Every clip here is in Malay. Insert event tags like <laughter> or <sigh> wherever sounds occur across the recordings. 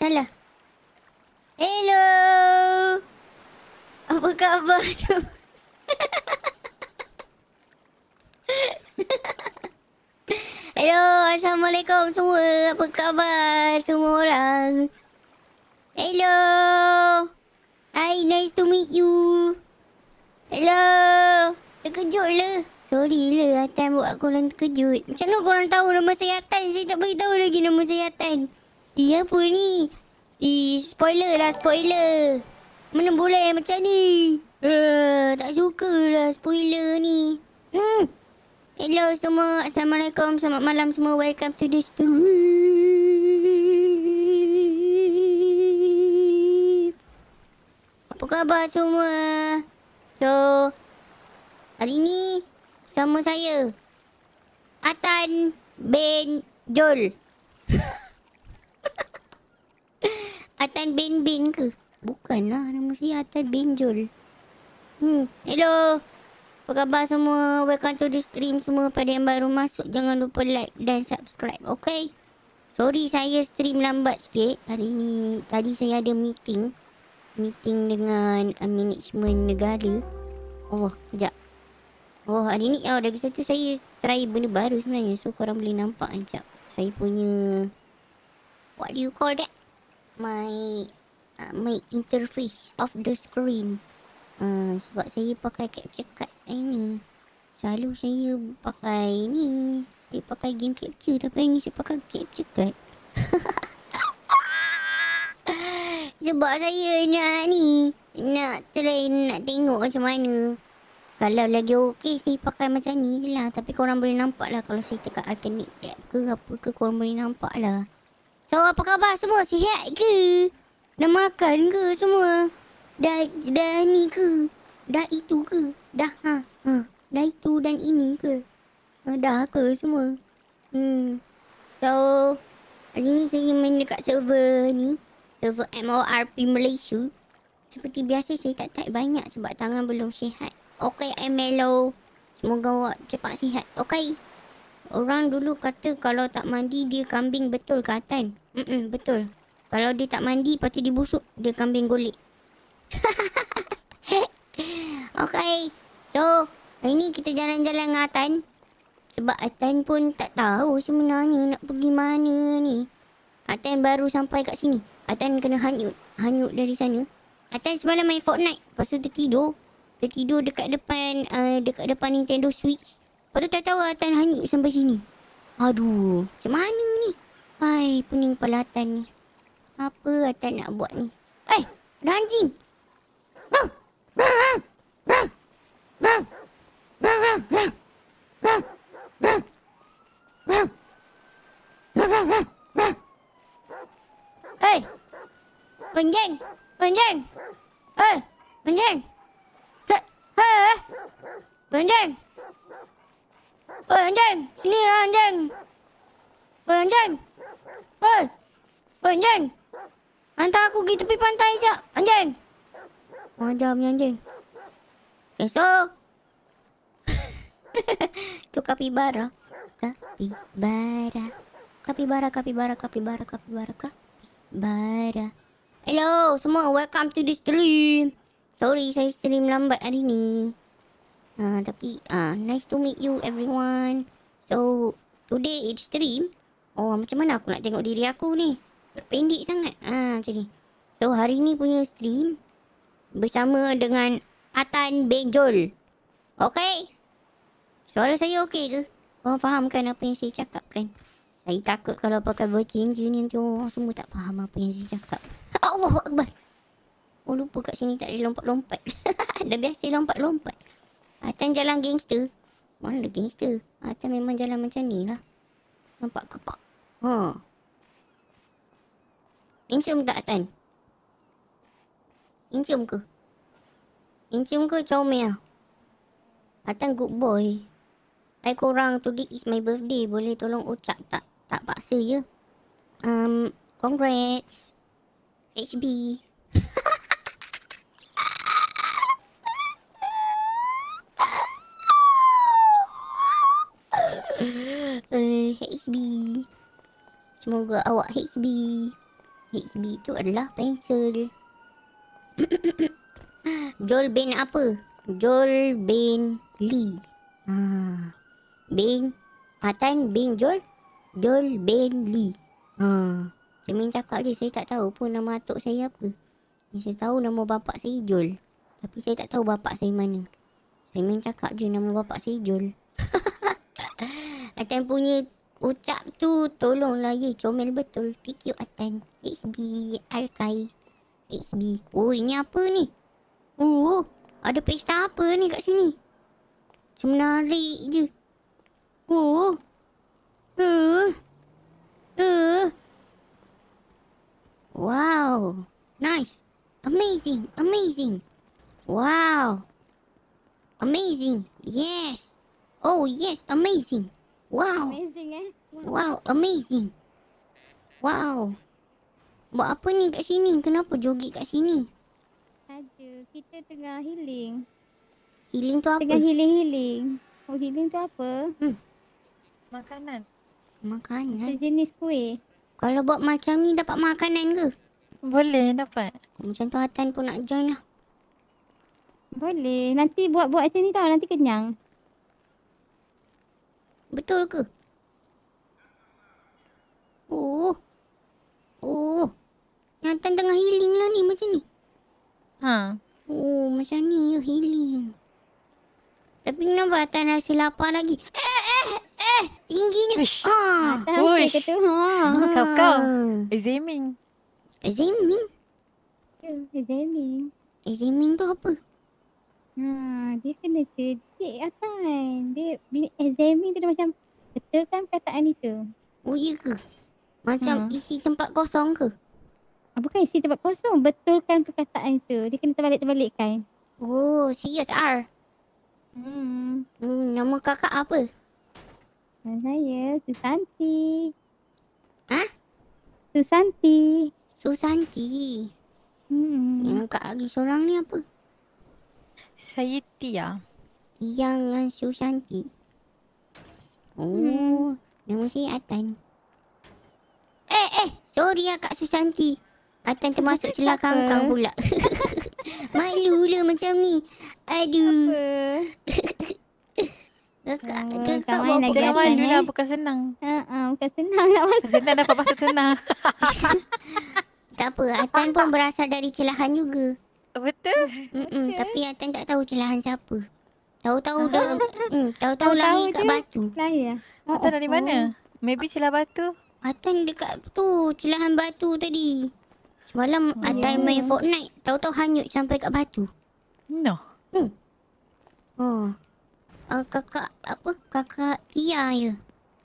Salah. Hello. Apa khabar Hello, Assalamualaikum semua. Apa khabar semua orang? Hello. Hi, nice to meet you. Hello. Terkejut lah. Sorry lah Atan buat korang terkejut. Macam mana korang tahu nama saya Atan? Saya tak beritahu lagi nama saya Atan. Iya apa ni? Ih, spoiler lah spoiler. Mana boleh macam ni? Uh, tak suka lah spoiler ni. Hmm. Hello semua. Assalamualaikum. Selamat malam semua. Welcome to the stream. Apa khabar semua? So, hari ni sama saya. Atan Ben, Jol. <laughs> Atan Bin Bin ke? Bukan lah. Nama si Atan Bin Jul. Hmm. Hello. Apa khabar semua? Welcome to the stream semua. Pada yang baru masuk, jangan lupa like dan subscribe. Okay? Sorry saya stream lambat sikit. Hari ni, tadi saya ada meeting. Meeting dengan uh, management negara. Oh, sekejap. Oh, hari ni oh, lagi satu saya try benda baru sebenarnya. So, korang boleh nampak sekejap. Saya punya... What do you call that? my uh, my interface of the screen uh, sebab saya pakai capture card ini selalu saya pakai ini saya pakai game capture tapi ini saya pakai capture card <laughs> sebab saya nak ni nak try nak tengok macam mana kalau lagi okey saya pakai macam ni je lah tapi korang boleh nampak lah kalau saya tekan alternate tab ke apa ke korang boleh nampak lah So, apa khabar semua? Sihat ke? Dah makan ke semua? Dah, dah ni ke? Dah itu ke? Dah ha? ha. Dah itu dan ini ke? Ha, dah ke semua? Hmm. So, hari ni saya main dekat server ni. Server MORP Malaysia. Seperti biasa saya tak tak banyak sebab tangan belum sihat. Okay, I'm mellow. Semoga awak cepat sihat. Okay. Okay. Orang dulu kata kalau tak mandi dia kambing betul ke Atan? Mm-mm, betul. Kalau dia tak mandi lepas tu dia busuk, dia kambing golek. <laughs> okay. So, hari ni kita jalan-jalan dengan Atan. Sebab Atan pun tak tahu sebenarnya nak pergi mana ni. Atan baru sampai kat sini. Atan kena hanyut. Hanyut dari sana. Atan semalam main Fortnite. Lepas tu tertidur. Tertidur dekat depan, uh, dekat depan Nintendo Switch. Lepas tu tak tahu Atan lah hanyut sampai sini. Aduh, macam mana ni? Hai, pening kepala Atan ni. Apa Atan lah nak buat ni? Eh, ada anjing! Hei! Eh, penjeng! Penjeng! Eh, Penjeng! Eh, Penjeng! Penjeng. Oi, anjing. Sini lah, anjing. Oi, anjing. Oi. Oi, anjing. Hantar aku pergi tepi pantai sekejap. Anjing. Wajar punya anjing. Esok. tu bara, Kapibara. bara, kapibara, bara, kapibara, bara. Hello, semua. Welcome to the stream. Sorry, saya stream lambat hari ni. Uh, tapi uh, nice to meet you everyone. So today it's stream. Oh macam mana aku nak tengok diri aku ni? Pendek sangat. Ah uh, macam ni. So hari ni punya stream bersama dengan Atan Benjol. Okay? Suara saya okay ke? Korang kan apa yang saya cakap kan? Saya takut kalau pakai voice engine ni nanti orang semua tak faham apa yang saya cakap. Allah Akbar! Oh lupa kat sini tak boleh lompat-lompat. <laughs> Dah biasa lompat-lompat. Atan jalan gangster. Mana ada gangster? Atan memang jalan macam ni lah. Nampak kepak. Ha. Incium tak Atan? Incium ke? Incium ke comel? Atan good boy. Hai korang, today is my birthday. Boleh tolong ucap tak? Tak paksa ya? Um, congrats. HB. <laughs> HB. Semoga awak HB. HB tu adalah pencil. <coughs> Jol Ben apa? Jol Ben Lee. Ha. Ben Patan Ben Jol. Jol Ben Lee. Ha. Saya main cakap je. Saya tak tahu pun nama atuk saya apa. Saya tahu nama bapak saya Jol. Tapi saya tak tahu bapak saya mana. Saya main cakap je nama bapak saya Jol. Atan <laughs> punya Ucap tu tolonglah ye comel betul. TQ Atan. HB Alkai. HB. Oh ini apa ni? Oh, oh ada pesta apa ni kat sini? Macam menarik je. Oh. Uh. Uh. Wow. Nice. Amazing. Amazing. Wow. Amazing. Yes. Oh yes. Amazing. Wow. Amazing eh. Wow, amazing. Wow. Buat apa ni kat sini? Kenapa joget kat sini? Ada. Kita tengah healing. Healing tu apa? Tengah healing-healing. Oh, healing tu apa? Hmm. Makanan. Makanan? Itu jenis kuih. Kalau buat macam ni, dapat makanan ke? Boleh, dapat. Macam tu Hatan pun nak join lah. Boleh. Nanti buat-buat macam ni tau. Nanti kenyang. Betul ke? Oh. Oh. Nathan tengah healing lah ni macam ni. Ha. Oh macam ni ya healing. Tapi kenapa Nathan rasa lapar lagi? Eh eh eh. Tingginya. Ush. Ha. Nathan Ush. Ha. Kau ha. kau. kau. Azaming. Azaming? Ya Azaming. tu apa? Ha, dia kena jadi sikit Atan. Dia bila examine tu dia macam betul kan perkataan itu? Oh iya ke? Macam ha. isi tempat kosong ke? Ah, bukan isi tempat kosong. Betulkan perkataan itu. Dia kena terbalik-terbalikkan. terbalik kan? Oh, serius R. Hmm. hmm. Nama kakak apa? Nama saya Susanti. Ha? Susanti. Susanti. Hmm. Yang kakak lagi seorang ni apa? Saya Tia. Yang Oh, Eh eh,，sorry ah, Kak termasuk kangkang <laughs> Malu lah macam ni. Aduh. 啊，卡修山底，阿丹他妈走进了坑坑，不啦，迷路了，怎么呢？哎呦，哈哈哈哈哈。那个，这个迷路了，不可能。嗯嗯，不可能，那么。现在那爸爸是真的。Tak apa, hmm, Atan <laughs> pun berasal dari celahan juga. Betul. Mm -mm, tapi Atan tak tahu celahan siapa. Tahu-tahu dah <laughs> mm, tahu-tahu lahir tahu kat batu. Lahir. Ya? Oh, Atan dari oh. mana? Maybe celah batu. Atan dekat tu, celahan batu tadi. Semalam oh, Atan yeah. main Fortnite, tahu-tahu hanyut sampai kat batu. No. Hmm. Oh. Uh, kakak apa? Kakak Tia ya.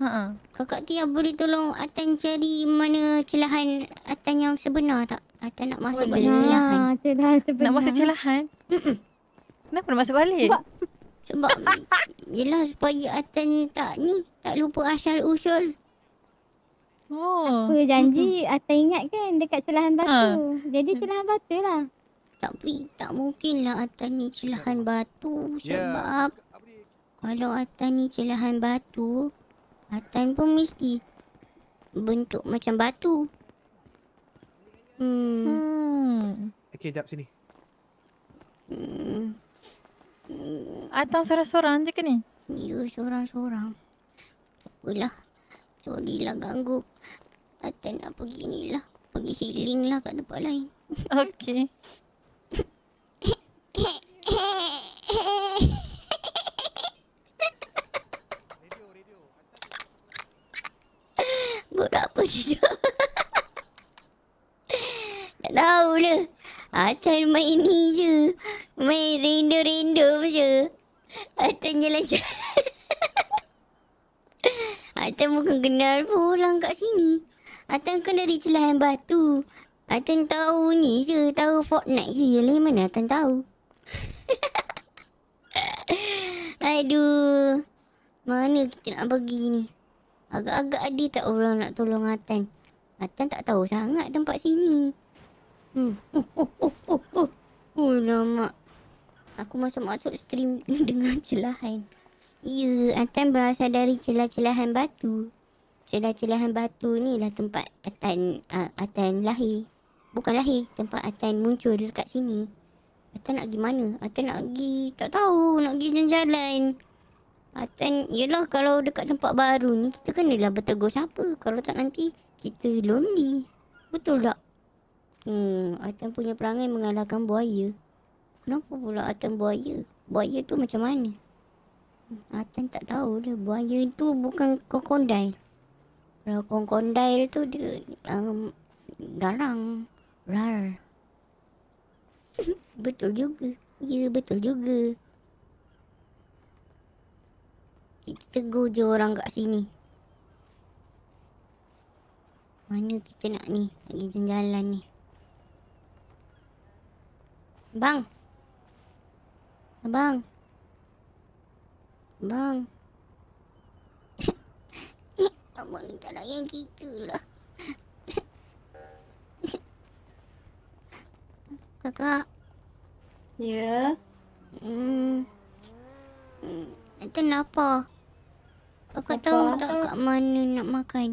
Uh-uh. Kakak Tia boleh tolong Atan cari mana celahan Atan yang sebenar tak? Atan nak masuk boleh. balik ah, celahan. Nak masuk celahan? Mm-mm. Kenapa nak masuk balik? Sebab, sebab Yelah supaya Atan tak ni Tak lupa asal usul Oh. Apa janji Atan ingat kan Dekat celahan ha. batu ha. Jadi celahan batu lah Tapi tak mungkin lah Atan ni celahan batu ya. Sebab yeah. Kalau Atan ni celahan batu Atan pun mesti Bentuk macam batu Hmm. hmm. Okay, jap sini. Hmm. Atau seorang-seorang je ke ni? Ya, seorang-seorang. Apalah. Sorry lah ganggu. Atau nak pergi ni lah. Pergi healing lah kat tempat lain. <laughs> Okey. Buat apa dia? <laughs> tak tahu lah. Asal main ni je. Main rindu-rindu je. Atau jalan-jalan. <laughs> Atau bukan kenal pula kat sini. Atau kan dari celah yang batu. Atau tahu ni je. Tahu Fortnite je. Yang lain mana Atau tahu. <laughs> Aduh. Mana kita nak pergi ni? Agak-agak ada tak orang nak tolong Atan? Atan tak tahu sangat tempat sini. Hmm. Oh, oh, oh, oh, lama. Aku masuk-masuk stream <laughs> dengan celahan. Ya, Atan berasal dari celah-celahan batu. Celah-celahan batu ni lah tempat Atan, uh, Atan lahir. Bukan lahir, tempat Atan muncul dekat sini. Atan nak pergi mana? Atan nak pergi, tak tahu, nak pergi jalan-jalan. Atan, yelah kalau dekat tempat baru ni, kita kenalah bertegur siapa. Kalau tak nanti, kita lonely. Betul tak? Hmm, Atan punya perangai mengalahkan buaya. Kenapa pula Atan buaya? Buaya tu macam mana? Atan tak tahu dah. Buaya itu bukan krokodil. Kalau krokodil tu dia um, garang. Rar. <laughs> betul juga. Ya, betul juga. Kita tegur je orang kat sini. Mana kita nak ni? Nak pergi jalan-jalan ni. Abang. Abang. Abang. <coughs> Abang ni tak layan kita lah. <coughs> Kakak. Ya? Yeah. Hmm. hmm. Itu hmm. kenapa? Kakak apa tahu apa? tak kat mana nak makan?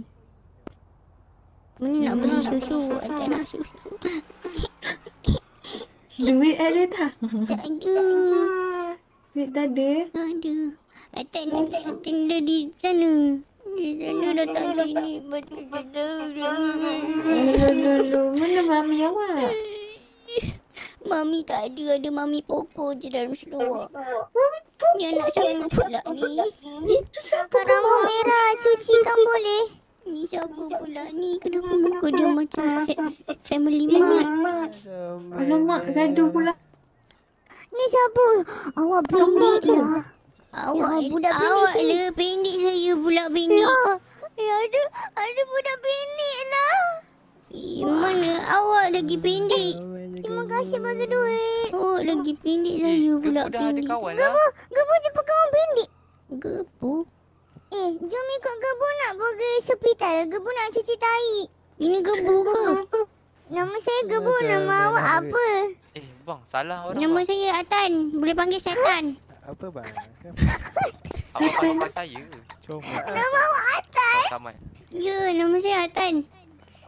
Mana nak beli susu? Aku nak susu. <laughs> Duit ada tak? Tak <laughs> ada. Duit tak ada? Tak ada. Datang ni tak tinggal di sana. Di sana datang sini. Mana mami awak? Mami tak ada. Ada mami pokok je dalam seluar. Ni anak nak pula ni? Itu siapa? Rambut merah. Cuci kan boleh? Ni siapa pula ni? Kenapa muka dia macam family mat? Alamak, gaduh pula. Ni siapa? Awak pendek lah. Awak ya, budak pendek. Awak le pendek saya budak pendek. Ya, ya, ada ada budak pendek lah. Eh, mana awak lagi pendek? Terima kasih bagi duit. Oh, lagi pendek saya eh, pula pendek. Gepu, lah. gepu je pegang pendek. Gepu. Eh, jom ikut Gebu nak pergi hospital. Gebu nak cuci tahi. Ini Gebu ke? Nama saya Gebu. Okay, nama okay, awak apa? Eh, bang. Salah orang. Nama bang. saya Atan. Boleh panggil syaitan. apa, bang? <laughs> awak panggil saya ke? Nama awak Atan? ya, nama saya Atan.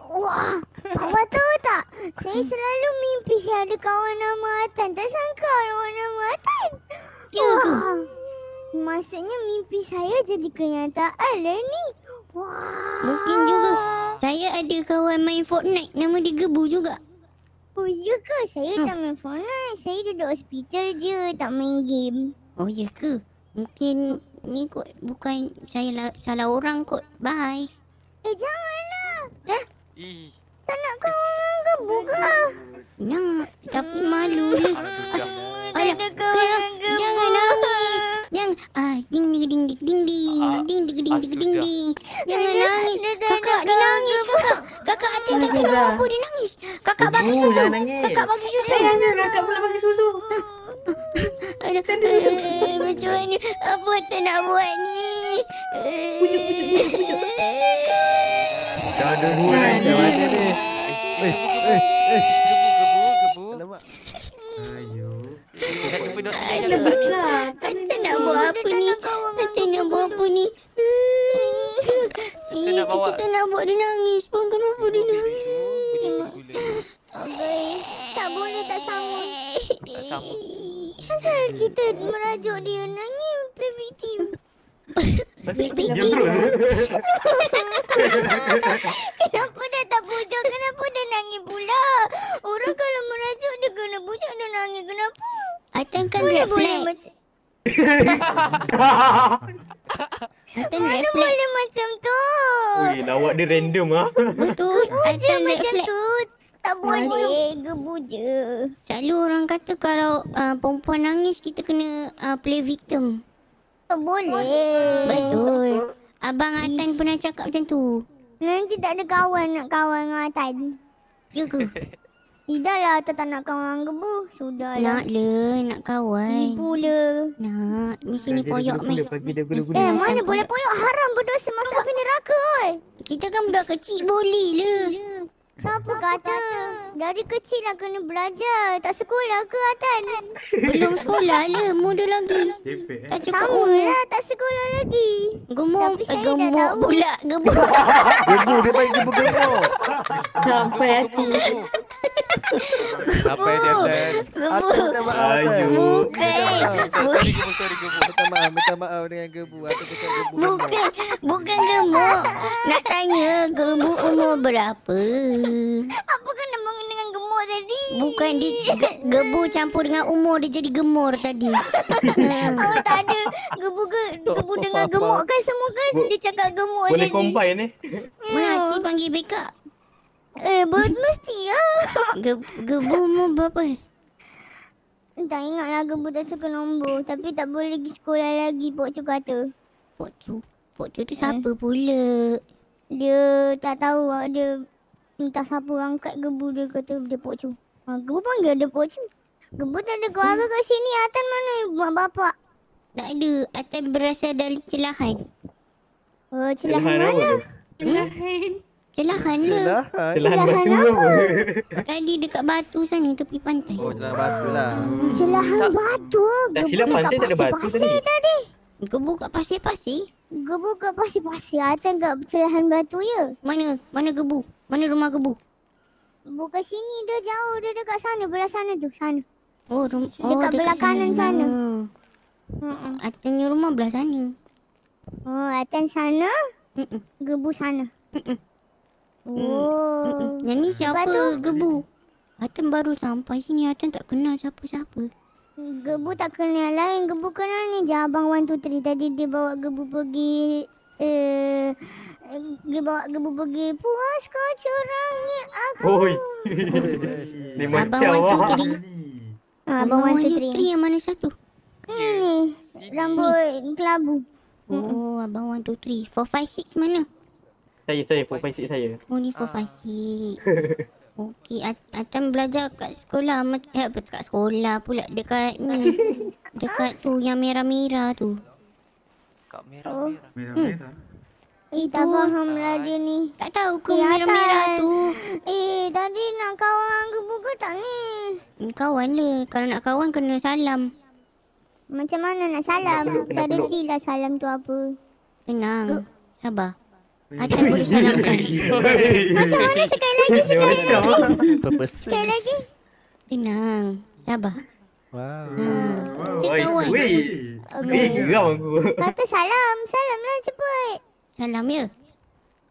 Wah, awak tahu tak? Saya selalu mimpi saya ada kawan nama Atan. Tak sangka orang nama Atan. Ya, ke? Maksudnya mimpi saya jadi kenyataan lah ni. Wah. Mungkin juga. Saya ada kawan main Fortnite. Nama dia Gebu juga. Oh, iya ke? Saya hmm. tak main Fortnite. Saya duduk hospital je. Tak main game. Oh, iya ke? Mungkin ni kot. Bukan saya la- salah orang kot. Bye. Eh, janganlah. Dah? Eh. Tak nak kawan orang Gebu ke? Nak. Tapi malu lah. Hmm. Alah, kena, jangan nangis. Jangan ah ding ding ding ding ding ding ah, ding ding ding ah, ding ding. Jangan nangis. Kakak dia nangis kakak. Kakak hati tak kena aku dia nangis. Kakak bagi susu. Kakak bagi susu. Saya nak kakak pula bagi susu. Ah, Aduh, eh, macam mana? Apa tak nak buat ni? Pujuk, pujuk, pujuk. Tak ada buat eh. ni. Eh, eh, eh. Kepala besar. Kita nak buat apa ni? Kita nak buat apa ni? Eh, kita tak nak buat dia nangis pun. Kenapa dia nangis? Tak boleh tak sama. Kenapa kita merajuk dia nangis? Pepe Tim. <laughs> Kenapa dia tak pujuk? Kenapa dia nangis pula? Kenapa dia nangis pula? tanya kenapa? I turn kan reflect. Mana boleh macam tu? Ui, lawak dia random ah. Betul. Gebu je macam tu. Tak boleh. Gebu je. Selalu orang kata kalau uh, perempuan nangis, kita kena ah, play victim. Tak boleh. Betul. Abang Atan pernah cakap macam tu. Nanti tak ada kawan nak kawan dengan Atan. Ya ke? <laughs> Idalah tetap nak kawan gebu. Sudahlah. Nak le, nak kawan. Ni pula. Nak. Mesti ni poyok meh. Eh, mana boleh poyok haram berdosa masa api neraka oi. Kita kan budak kecil boleh le. Ya, Siapa kata? Dari kecil lah kena belajar. Tak sekolah ke Atan? <laughs> Belum sekolah lah. Muda lagi. Tak eh? cukup Sama umur. Lah, tak sekolah lagi. Gemuk. Eh, gemuk pula. Gemuk. <laughs> Gemuk. Dia main gemuk gemuk. Sampai hati. Sampai dia Atan. Gemuk. Ayu. Bukan. Minta maaf. Minta maaf dengan gemuk. Bukan. Bukan gemuk. Nak tanya gemuk umur berapa? <laughs> Apa kena mengenai dengan gemur tadi? Bukan di ge- gebu campur dengan umur dia jadi gemur tadi. hmm. <laughs> Oh tak ada. Gebu ge gebu dengan gemuk kan semua kan Bo- dia cakap gemuk tadi. Boleh combine ni. Eh? Mana hmm. Aci panggil Beka? Eh, buat mesti ya. <laughs> ge gebu mu berapa? Tak ingatlah gebu tak suka nombor. Tapi tak boleh pergi sekolah lagi, Pok Cu kata. Pok Cu? Pok Cu tu eh? siapa eh. pula? Dia tak tahu ada Entah siapa angkat gebu dia kata dia pocu. Ha, gebu panggil dia pocu. Gebu tak ada keluarga hmm. kat sini. Atan mana mak bapak? Tak ada. Atan berasal dari celahan. oh celahan, mana? Celahan. Celahan le. Celahan, apa? Tadi kan dekat batu sana tepi pantai. Oh, celahan batu lah. Hmm, celahan Sa- batu. Gebu dekat pasir-pasir ada batu pasir tadi. tadi. Gebu kat pasir-pasir? Gebu kat pasir-pasir. Atan kat celahan batu ya. Mana? Mana gebu? Mana rumah kebu? Bukan sini dia jauh dia dekat sana belah sana tu sana. Oh rumah oh, dekat, dekat belah kanan sana. sana. Hmm. Atasnya rumah belah sana. Oh atas sana? Hmm. Gebu sana. Mm-mm. Oh. Ni siapa Lepas gebu? Atas baru sampai sini atas tak kenal siapa-siapa. Gebu tak kenal lain gebu kenal ni je abang 123 tadi dia bawa gebu pergi Eh, gebu pergi puas kau curangnya aku. Oi. <laughs> Abang one two three. Abang one tiga yang mana satu? Ini ni. Rambut pelabu. Oh, abang one two three. Four five six mana? Saya saya four five six saya. Oh ni four five six. <laughs> Okey, Atam belajar kat sekolah Eh, apa kat sekolah pula Dekat ni <laughs> Dekat tu yang merah-merah tu cakap merah-merah. Merah-merah. Oh. Hmm. Eh, tak faham lah ni. Tak tahu ke merah-merah tu. Eh, tadi nak kawan ke buka tak ni? Hmm, kawan lah. Kalau nak kawan, kena salam. Macam mana nak salam? Tak reti lah salam tu apa. Tenang. Sabar. Atan boleh salamkan. Macam mana sekali lagi? Sekali lagi? Sekali lagi? Tenang. Sabar. Wow. Hmm. Wow. Kita kawan. Wait. Okay. Eh, geram aku. Lepas salam. Salam lah cepat. Salam ya?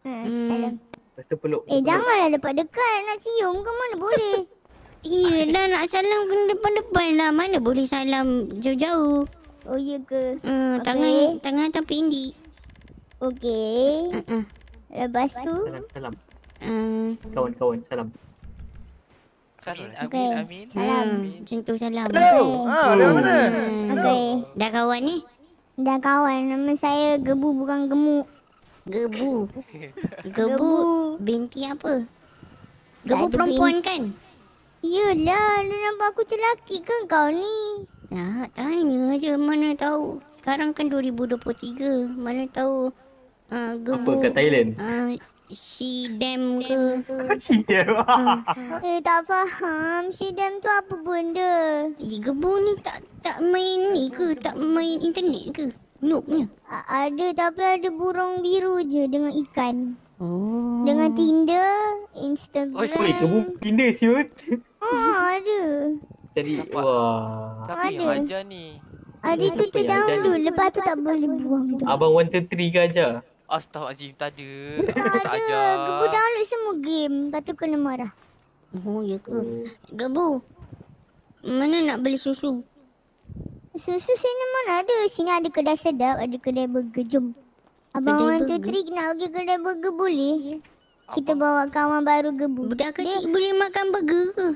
Ha, hmm. Salam. Eh, peluk. janganlah dekat-dekat. Nak cium ke mana boleh. Iya, <laughs> dah nak salam ke depan-depan lah. Mana boleh salam jauh-jauh. Oh, iya ke? Hmm, ha, okay. tangan, tangan atas pindik. Okey. Uh-uh. Lepas tu. Salam, salam. Hmm. Kawan-kawan, salam. Amin, amin, amin. Salam. Sentuh salam. Hello. Hello. Ah, dah mana? Hmm. Hello. Okay. Dah kawan ni? Dah kawan. Nama saya Gebu bukan Gemuk. Gebu. Gebu binti apa? Gebu perempuan kan? Yelah, dia nampak aku celaki kan kau ni? Nah, tanya je mana tahu. Sekarang kan 2023. Mana tahu uh, ah, Gebu... Apa kat Thailand? Uh, Si dem ke? She them. Uh, eh tak faham. She them tu apa benda? Jika bu ni tak tak main ni ke? Tak main internet ke? nuknya? ada tapi ada burung biru je dengan ikan. Oh. Dengan Tinder, Instagram. Oh, sorry, kamu Tinder siut. Ah, ada. Jadi, wah. Tapi ada. Haja ni. Ada tu terdahulu. Lepas tu tak boleh buang tu. Abang 1, to 3 ke Haja? Astaghfirullahaladzim, tak ada. Tak ada. Gebu download semua game. Lepas tu kena marah. Oh, ya ke? Gebu. Mana nak beli susu? Susu sini mana ada. Sini ada kedai sedap, ada kedai burger. Jom. Abang kedai One Two Three nak pergi kedai burger boleh? Kita bawa kawan baru gebu. Budak kecil Dek. boleh makan burger ke?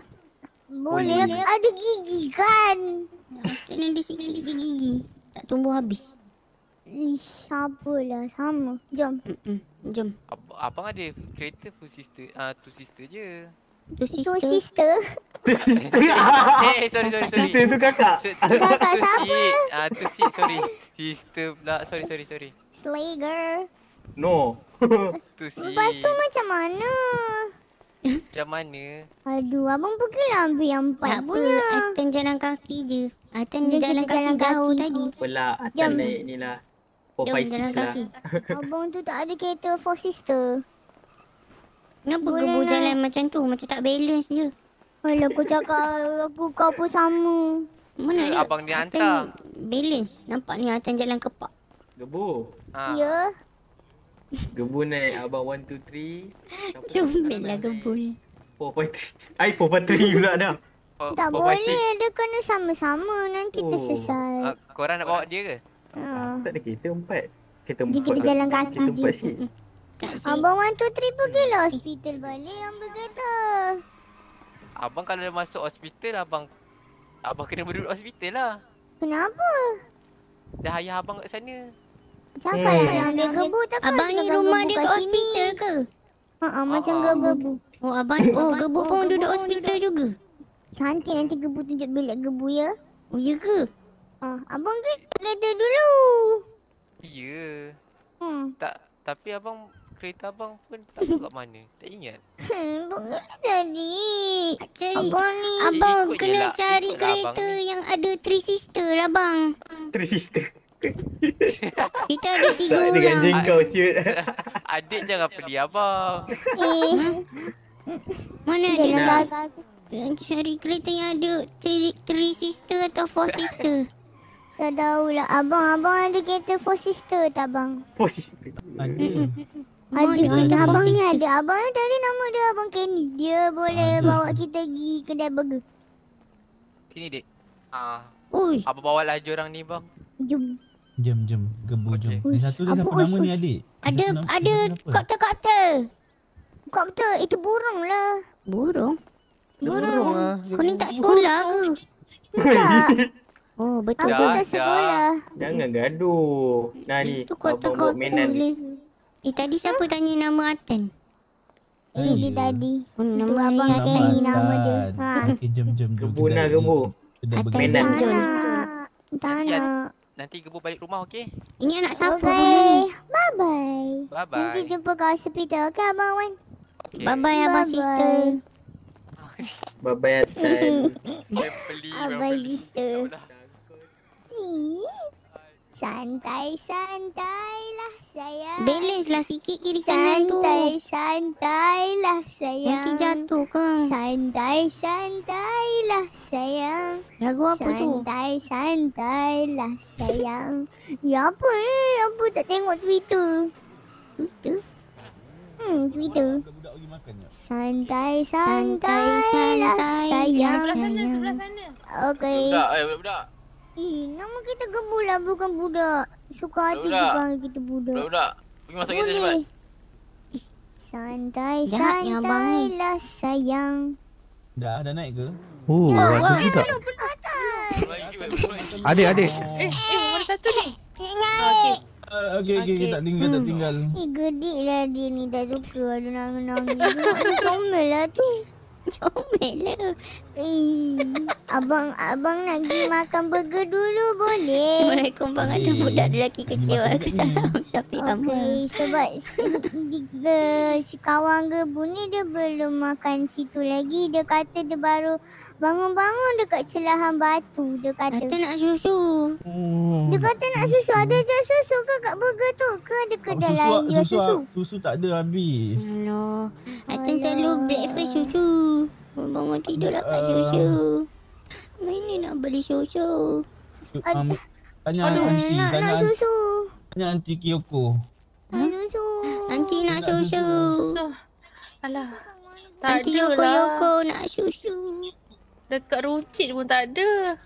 Boleh. Ada gigi kan? Ya, kena disikit gigi. Tak tumbuh habis. Siapalah sama. Jom. Mm-mm. Jom. Ab- abang ada kereta full sister. Ah uh, two sister je. Two sister. Two sister. <laughs> eh sorry sorry sorry. Sister tu kakak. So, tu, kakak tu siapa? Ah uh, tu sister sorry. Sister pula. Sorry sorry sorry. Slager. No. <laughs> tu sister Lepas tu macam mana? Macam mana? Aduh, abang pergilah ambil yang empat tak punya. Atan jalan kaki je. Atan jalan, jalan, kaki, jauh kaki. tadi. Pula, Atan jom. naik ni lah four Jom, five jalan lah. kaki. <laughs> Abang tu tak ada kereta four sister. Kenapa Boleh gebu jalan nak... Lah. macam tu? Macam tak balance je. Alah, aku cakap aku kau pun sama. Mana ada? Eh, abang dia hantar. Balance. Nampak ni Atan jalan kepak. Gebu? Ha. Ya. Gebu naik abang 1, 2, 3. Comel lah gebu ni. three Ay, four three pula dah. Tak boleh. Dia kena sama-sama. Nanti oh. tersesat. Uh, korang nak bawa dia ke? Ah. Tak ada kereta empat. Kereta empat. Kita lah. jalan kaki. Kita empat sikit. Abang Wan Tutri pergi lah hmm. hospital balik yang berkata. Abang kalau dah masuk hospital, abang abang kena berduduk hospital lah. Kenapa? Dah ayah abang kat sana. Jangan kalau hmm. nak ambil gebu tak Abang ni rumah dia kat hospital ke? Ha ah, macam ah. gebu. Oh abang oh gebu oh, pun gebu duduk hospital juga. Cantik nanti gebu tunjuk bilik gebu ya. Oh ya ke? Uh, abang kereta dulu. Ya. Yeah. Hmm. Tak tapi abang kereta abang pun tak tahu kat mana. Tak ingat. Hmm, bukan tadi. Cari abang ni. Abang ikut kena jelak. cari Ikutlah kereta yang ada three sister lah bang. Three sister. Kita ada tiga tak, orang. Dengan jengkau siut. Adik jangan pedih abang. Eh. Mana dia? Cari kereta yang ada three, three sister atau four sister? Tak tahu lah Abang, abang ada kereta four sister tak bang? Four sister. Ada. Mm-mm. Abang ni ada. Abang ni tadi nama dia Abang Kenny. Dia boleh Aduh. bawa kita pergi kedai burger. Kenny dek. Ah. Ui. Apa bawa lah orang ni bang? Jom. Jom, jom. Gebu, okay. jom. Ni satu dia siapa nama ni adik? Ada, nama, ada. Kopter, kopter. Kopter, itu burung lah. Burung? Burung. burung. Lah. Kau ni tak sekolah ke? <laughs> Tak. Oh, betul Dia dah sekolah. Jangan gaduh. Nah, ni. Itu kota kau boleh. Eh, tadi siapa huh? tanya nama Atan? Eh, dia tadi. Oh, nama Itu abang tanya nama, nama dia. Ha. jom, jom. Kebun lah, kebun. Atan tak nak. Tak nak. Nanti gebu balik rumah, okey? Ini anak siapa okay. Bye bye. Bye bye. Nanti jumpa kau hospital, okey Abang Wan? Bye bye Abang Sister. <laughs> Bye bye Atan. Bye bye sister sini. santai lah saya. lah sikit kiri kanan tu. santai santai lah saya. Nanti jatuh ke? santai santai lah saya. Lagu apa santai, tu? santai santai lah saya. <laughs> ya apa ni? Apa tak tengok Twitter? Twitter? Hmm, Twitter. Ya? Santai-santailah santai, santai, santai, santai, sayang. Sebelah sana, sebelah sana. Okey. Budak, eh, budak. Ih, nama kita gemul lah bukan budak. Suka hati budak. juga kita budak. Budak-budak. Pergi masak kita cepat. Santai, santai lah sayang. Dah, dah naik ke? Oh, ya, ada ya, juga. Adik, adik. Eh, eh, satu ni? Cik naik. Ah, eh, okey, okey, okay. tak tinggal, hmm. tak tinggal. Eh, gedik lah dia ni. Tak suka. Ada nangis-nangis. <laughs> Comel lah tu. Comel lah abang abang nak pergi makan burger dulu boleh? Assalamualaikum bang ada budak lelaki kecil aku salam <laughs> Syafiq okay, Amal. Okey sebab jika si kawan ke bunyi dia belum makan situ lagi dia kata dia baru bangun-bangun dekat celahan batu dia kata. Kata nak susu. Hmm. Dia kata nak susu ada je susu ke kat burger tu ke ada kedai lain susu, dia susu. Susu tak ada habis. Allah. Aten selalu breakfast susu. Bangun tidur lah kat Syosyo Mana nak beli Syosyo um, Tanya Aduh, tanya nak susu Tanya anti Kyoko Nanti nak susu. susu. Alah. Nanti Yoko lah. Yoko nak susu. Dekat runcit pun tak ada.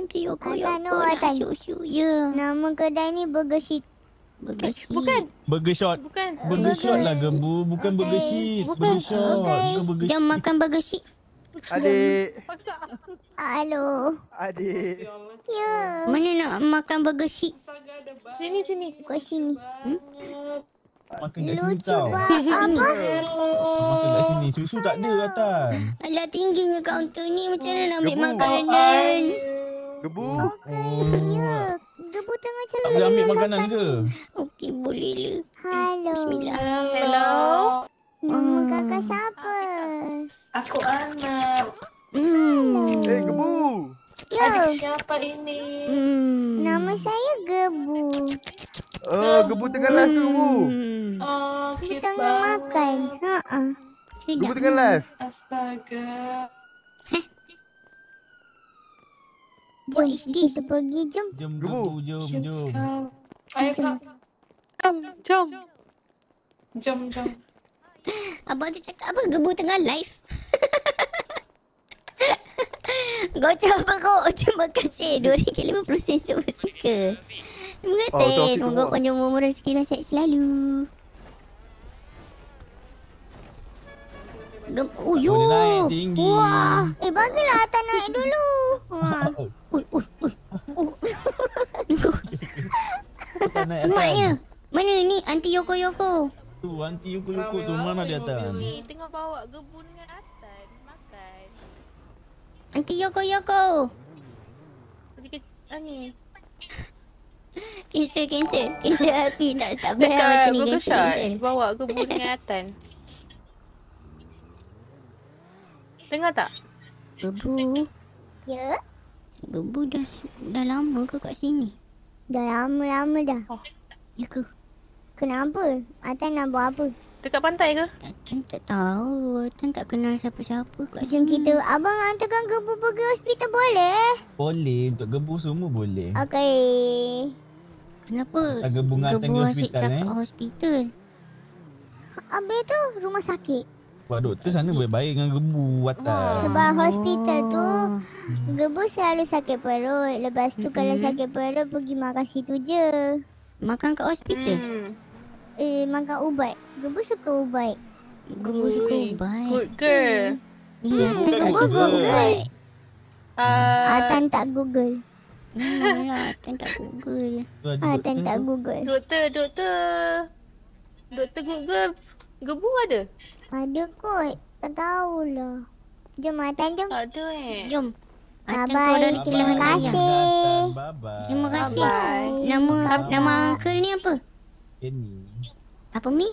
Nanti hmm, Yoko Yoko nak susu. Ya. Nama kedai ni Burger City. Burger bukan. Burger shot. Bukan. Burger, shot lah gebu. Bukan okay. burger shit. Bukan. Burger shot. Okay. Burger Jom makan burger shit. Adik. Halo. Adik. Ya. Mana nak makan burger shit? Sini sini. Ke sini. Hmm? Makan kat sini tau. <laughs> Apa? Makan kat sini. Susu tak ada atas. Alah tingginya kaunter ni. Macam mana nak ambil makanan? Gebu. Okay. Oh ke bu tengah celah? Boleh ambil makanan, ke? Okey, boleh lah. Hello. Bismillah. Hello. Hmm. Nama ah. kakak siapa? Aku anak. Hmm. Eh, hey, Gebu. Yo. Adik siapa ini? Hmm. Nama saya Gebu. Eh, hmm. Oh, Gebu tengah hmm. laku, Bu. Oh, kita tengah makan. Ha -ha. Gebu tengah live. Astaga. Jom SD tu pergi jom. Jom jom jom. Jom jom. Jom jom. jom. jom, jom. <laughs> Abang tu cakap apa gebu tengah live. <laughs> Kau cakap apa kau? <laughs> Terima kasih. RM2.50 sebuah stiker. Terima oh, kasih. Semoga kau jumpa murah sekilas sehat selalu. Oh, yo. tinggi. Wah. Eh, baguslah Atan naik dulu. Ha. Ui, ui, ui. Semaknya. Mana ni Aunty Yoko Yoko? Tu, Aunty Yoko Yoko tu mana dia Atan? Tengah bawa gebun dengan Atan. Makan. Aunty Yoko Yoko. Pergi ke... Ah, ni. Cancel, cancel. Cancel RP. Tak, tak bayar macam ni. Dekat Photoshop. Bawa gebun dengan Atan. Dengar tak? Bebu. Ya. Bebu dah dah lama ke kat sini? Dah lama-lama dah. Oh. Ya ke? Kenapa? Atan nak buat apa? Dekat pantai ke? Atan tak tahu. Atan tak kenal siapa-siapa kat Jom sini. kita. Abang hantarkan gebu pergi hospital boleh? Boleh. Untuk gebu semua boleh. Okey. Kenapa gebu, gebu asyik cakap eh? hospital? Habis tu rumah sakit. Waduh, tu sana boleh baik dengan gebu atas. Sebab hospital tu, gebu selalu sakit perut. Lepas tu mm-hmm. kalau sakit perut, pergi makan situ je. Makan ke hospital? Mm. Eh, makan ubat. Gebu suka ubat. Gebu Ui. suka ubat. Good girl. Ya, yeah, hmm, tengok Google. Uh... Atan tak Google. Lah, Atan tak Google. Atan tak Google. Doktor, doktor. Doktor Google, gebu ada? Ada kot. Tak tahulah. Jom, Atan jom. Tak ada eh. Jom. Bye-bye. Terima kasih. Terima kasih. Nama nama uncle ni apa? Kenny. Apa mi?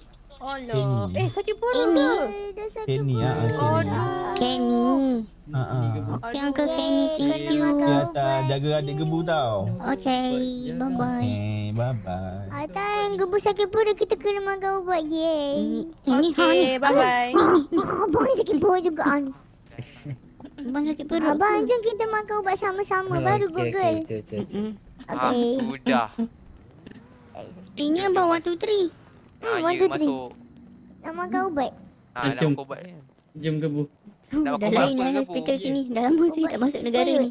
Allah. Kenny. Eh, sakit perut ke? Kenny, ya. Kenny. Ah, Kenny. Kenny. Ah, ah. Kenny. Uh -huh. Okay, Uncle Kenny. Thank you. Ya, jaga adik gebu tau. Okay. Bye-bye. Okay, bye-bye. Atas yang gebu sakit perut, kita kena makan ubat je. Ini okay, bye-bye. <laughs> Abang ni sakit perut juga. Abang sakit perut. Abang, jom kita makan ubat sama-sama. Baru okay, Google. Okay, okay, okay. Okay. Aku dah. Ini bawa tu 3. Ah, hmm, ya, ah, ya, eh, masuk. Nak makan ubat? Ah, nak makan ubat ni. Jom kebu. Dah <laughs> lain lah eh, hospital sini. Dah lama saya tak masuk negara ni.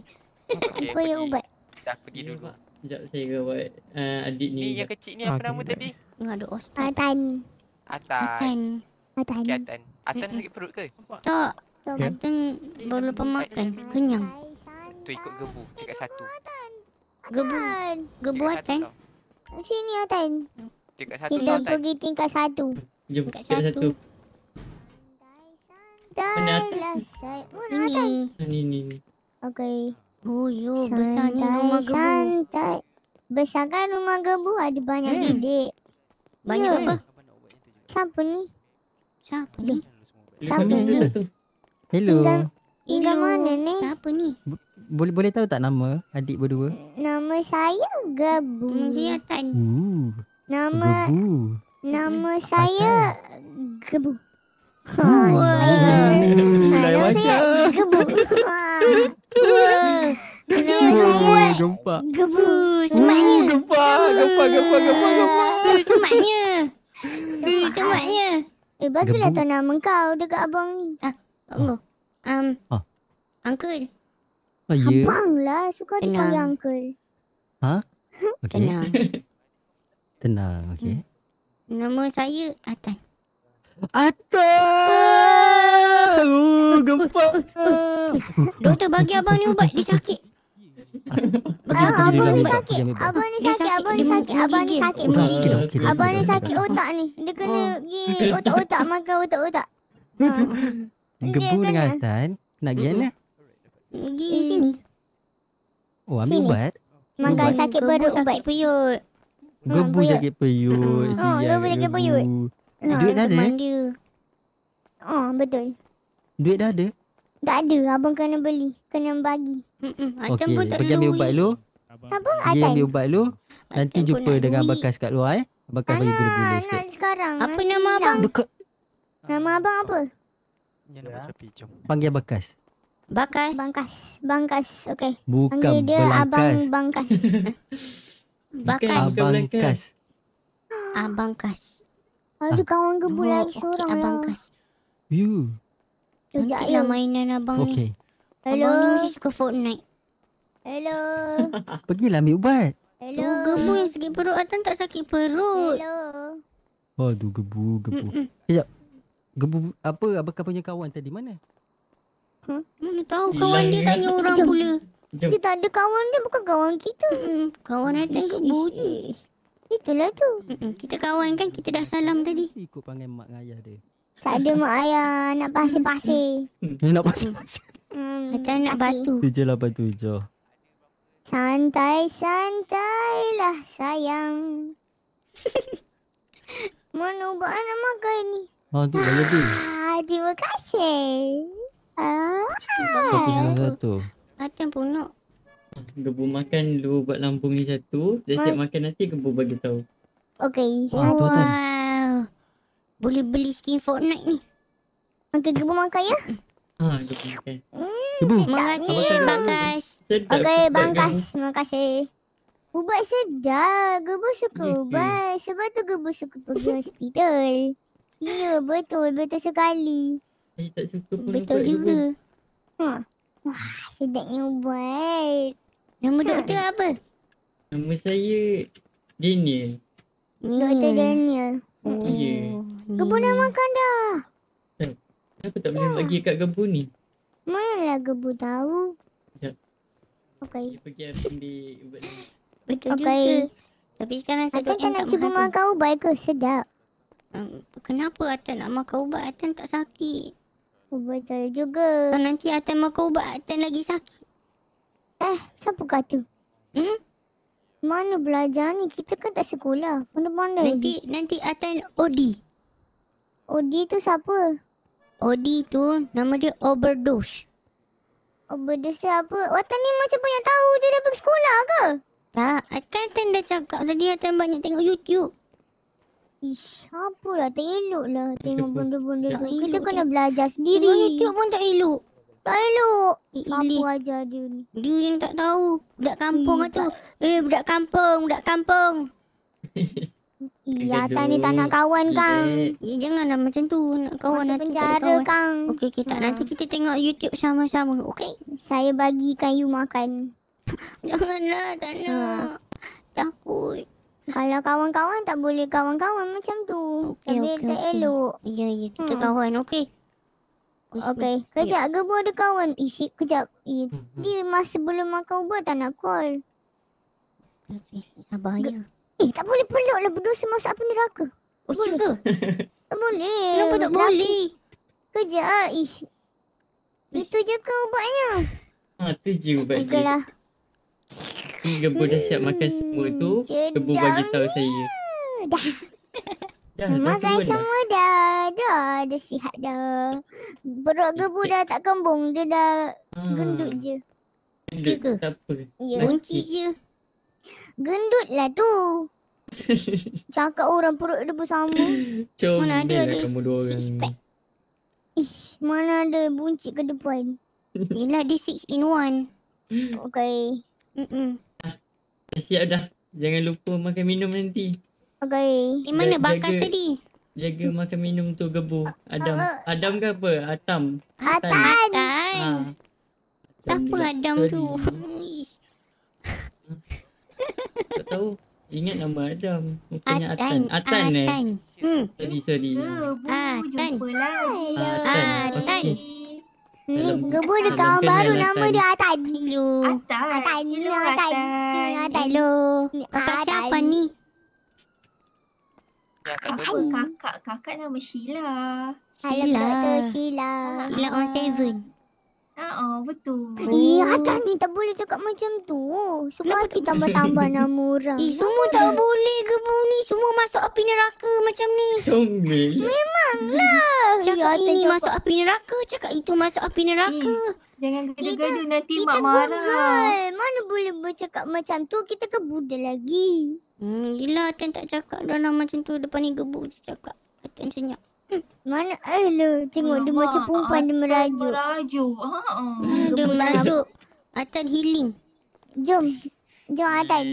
Aku yang ubat. Dah pergi dulu. Sekejap saya ke buat eh, adik ni. Ni yang kecil ni apa nama tadi? ada Ostan. Atan. Atan. Atan. Atan. Atan sakit perut ke? Tak. Atan baru lupa makan. Kenyang. Tu ikut gebu. Dekat satu. Gebu. Gebu Atan. Sini Atan. Tingkat satu Kita tau, pergi tingkat satu Jom, tingkat, satu, satu. Santai Mana atas? Ini ah, Ini Okay Buyo besarnya rumah gebu Santai rumah gebu ada banyak hmm. didik Banyak yeah. apa? Siapa ni? Siapa ni? Siapa ni? Hello Tinggal mana ni? Siapa ni? Boleh boleh tahu tak nama adik berdua? Nama saya gebu Menciatan Ooh. Nama Gebu. Nama saya Gebu. Nama saya Gebu. Gebu. Hmm, Gempa. Gebu. Hmm, semaknya. Hmm, semaknya. Semaknya. Eh, bagilah tu abang Ah, Allah. Uncle. Ah, ya. Abang lah. Suka dipanggil Uncle. Ha? Okay. Kenal. Tenang, okay Hmm. Nama saya Atan. Atan! <laughs> Oh, gempa Doktor bagi abang ni ubat, dia sakit. Bagi abang, abang, abang ni sakit. Abang ni sakit, abang ni sakit, abang ni sakit, abang ni sakit. Abang ni sakit otak ni. Dia kena oh. pergi otak-otak makan otak-otak. Ah. Gebu dengan Atan, nak pergi mana? Pergi sini. Oh, ambil ubat. Makan sakit perut, sakit perut. Gebu jaket peyut. Oh, gebu jaket peyut. Nah, duit dah ada? Eh? Dia. Oh, betul. Duit dah ada? Tak ada. Abang kena beli. Kena bagi. Okey, okay. pun tak Pergi ambil ubat dulu. Abang, Pergi Adan. ambil ubat dulu. Nanti Adan jumpa dengan bakas kat luar eh. Bekas bagi gula-gula sikit. Nak sekarang. Apa nanti nama abang? Dekat. Nama abang apa? Ya. Panggil bakas. Bakas. Bangkas. Bangkas. Okay. Bukan Panggil dia belangkas. abang bangkas. <laughs> Bakas. Abang Kas. Abang Kas. Ada ah. kawan ke pula lagi seorang. Okay, abang ya? Kas. You. Sekejap lah mainan abang ni. Okay. Hello. Abang ni suka Fortnite. Hello. <laughs> Pergilah ambil ubat. Hello. Tu gebu yang sakit perut. Atan tak sakit perut. Hello. Oh, oh, gebu, gebu. Mm-mm. Sekejap. Gebu apa abang punya kawan tadi? Mana? Huh? Mana tahu kawan dia ya. tanya orang pula. Jom. tak ada kawan dia bukan kawan kita. kawan datang ke buji. Itulah tu. Kita kawan kan kita dah salam tadi. Ikut panggil mak ayah dia. Tak ada mak ayah nak pasir-pasir. nak pasir-pasir. Hmm, Macam nak batu. Tujuh lah batu hijau. Santai-santailah sayang. <laughs> Mana ubat anak makan ni? Ah, tu dah lebih. Ah, terima kasih. Ah. So, tinggal satu. Ada punuk. Gebu makan lu buat lambung ni satu. Dia siap makan nanti Gebu bagi tahu. Okey. Wow. Ah, wow. Boleh beli skin Fortnite ni. Okey Gebu makan ya. Ha, Gebu makan. Gebu. Hmm, Terima Bangkas. Okey, bangkas. Terima kasih. Ubat sedap. Gebu suka ubat. Sebab tu Gebu suka pergi hospital. Ya, betul. Betul sekali. Saya eh, tak suka pun betul ubat juga. Gebu. Ha. Wah, sedapnya buat. Nama hmm. doktor ha. apa? Nama saya Daniel. Doktor Daniel. Oh, ya. Gebu dah makan dah. Eh, kenapa tak boleh ya. bagi kat gebu ni? Manalah gebu tahu. Sekejap. Okay. pergi ambil ubat ni. Betul okay. juga. Tapi sekarang saya tak nak cuba makan ubat ke? Sedap. kenapa Atan nak makan ubat? Atan tak sakit. Betul juga. Kan nanti Atan makan ubat, Atan lagi sakit. Eh, siapa kata? Hmm? Mana belajar ni? Kita kan tak sekolah. Mana mana lagi? nanti nanti Atan Odi. Odi tu siapa? Odi tu nama dia Overdose. Overdose dia apa? Atan ni macam banyak tahu je dia pergi sekolah ke? Tak, kan Atan dah cakap tadi Atan banyak tengok YouTube. Ish, apalah tak elok lah tengok <laughs> benda-benda tu. Kita kena belajar sendiri. Tengok pun tak elok. Tak elok. Kampung aja dia ni. Dia yang tak tahu. Budak kampung tu. Eh, budak kampung, budak kampung. Iya, tak ni tak nak kawan kang. Ya, janganlah macam tu. Nak kawan nanti tak ada kawan. Okey, kita hmm. nanti kita tengok YouTube sama-sama. Okey? Saya bagi kayu makan. <laughs> Janganlah, tak nak. Ha. Takut. Kalau kawan-kawan tak boleh kawan-kawan macam tu. Okay, Tapi okay, tak okay. elok. Ya, ya. Kita hmm. kawan, okey. Okey. Kejap ya. ke buat ada kawan? Isi kejap. Eh, dia masa sebelum makan ubat tak nak call. Okey, sabar ya. Eh, tak boleh peluk lah berdosa masa apa neraka. Oh, ya ke? tak boleh. Kenapa tak Laki. boleh? Kejap, ish. Itu je ke ubatnya? Ha, ah, tu je ubat dia. Ni gembur dah siap makan hmm, semua tu. Gembur bagi tahu saya. Dah. dah dah semua, semua dah. dah. Dah, dah sihat dah. Berat gembur dah tak kembung. Dia dah hmm. gendut je. Gendut ke? Tak apa. Ya, kunci je. Gendut lah tu. <laughs> Cakap orang perut dia bersama. Cuma mana ada lah ada kamu dua Ih, mana ada buncit ke depan. <laughs> Yelah dia six in one. Okay. Mm-mm. siap dah. Jangan lupa makan minum nanti. Okay. Di mana bakas tadi? Jaga makan minum tu gebu. Adam. Adam ke apa? Atam. Atam. Atam. Atam. Ha. Adam tu? <laughs> tak tahu. Ingat nama Adam. Mukanya Atan. Atan, eh? Hmm. Sorry, sorry. Ya, ah, Atan. Atan. Atan. Atan. Atan. Atan. Atan. Atan. Ni gebu ada kawan baru nama dia Atadi lu. Atadi lu. Atadi lu. Kakak siapa ni? Kakak kakak nama Sheila. Sheila. Sheila. Ah. Sheila on seven. Oh, betul. Eh, Atas ni tak boleh cakap macam tu. Semua Kenapa kita tambah-tambah nama orang. Eh, semua tak boleh ke bu ni? Semua masuk api neraka macam ni. Comel. Memanglah. Cakap ya, ini masuk api neraka, cakap itu masuk api neraka. Eh, jangan gaduh-gaduh nanti kita mak marah. Kita gugul. Mana boleh bercakap macam tu? Kita ke Buddha lagi. Hmm, yelah, Atan tak cakap dah macam tu. Depan ni gebu je cakap. Atan senyap. Mana eh elu tengok dia macam perempuan dia merajuk. Merajuk. Ha. ha. Mana dia merajuk? Atan healing. Jom. Jom Atan.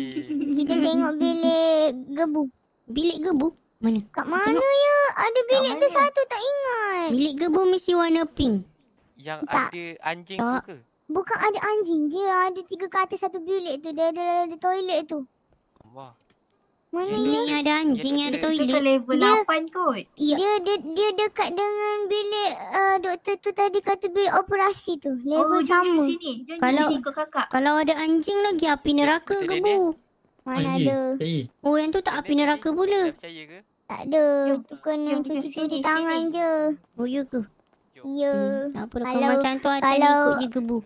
Kita hmm. tengok bilik gebu. Bilik gebu? Mana? Kat mana tengok. ya? Ada bilik tu satu tak ingat. Bilik gebu mesti warna pink. Yang tak. ada anjing tak. tu ke? Bukan ada anjing. Dia ada tiga kata satu bilik tu. Dia ada, ada, ada toilet tu. Mana bilik yang ada anjing dia, ada dia, toilet. Dia level dia, 8 kot. Dia, dia, dia, dia dekat dengan bilik uh, doktor tu tadi kata bilik operasi tu. Level oh, sama. Jom sini. Jom kalau, jom kakak. Kalau ada anjing lagi api neraka ke bu? Mana ada? Oh yang tu tak api neraka pula. Percaya ke? Tak ada. Tu kena cuci-cuci tangan je. Oh ya ke? Ya. Hmm. Kalau macam tu atas ikut je gebu.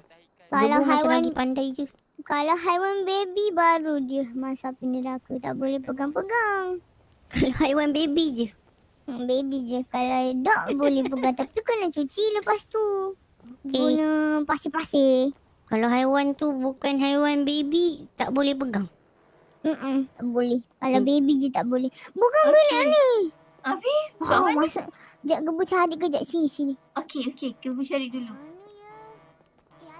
Kalau gebu macam lagi pandai je kalau haiwan baby baru dia masa aku tak boleh pegang-pegang. Kalau haiwan baby je. Hmm, baby je. Kalau dog <laughs> boleh pegang tapi kena cuci lepas tu. Okay. Eh. Guna pasir-pasir. Kalau haiwan tu bukan haiwan baby tak boleh pegang. Mm tak boleh. Kalau hmm. baby je tak boleh. Bukan okay. boleh ni. Afi, kau oh, mana? Masa, sekejap gebu cari kejap sini sini. Okey, okey. Gebu cari dulu. Mana ya? Ya.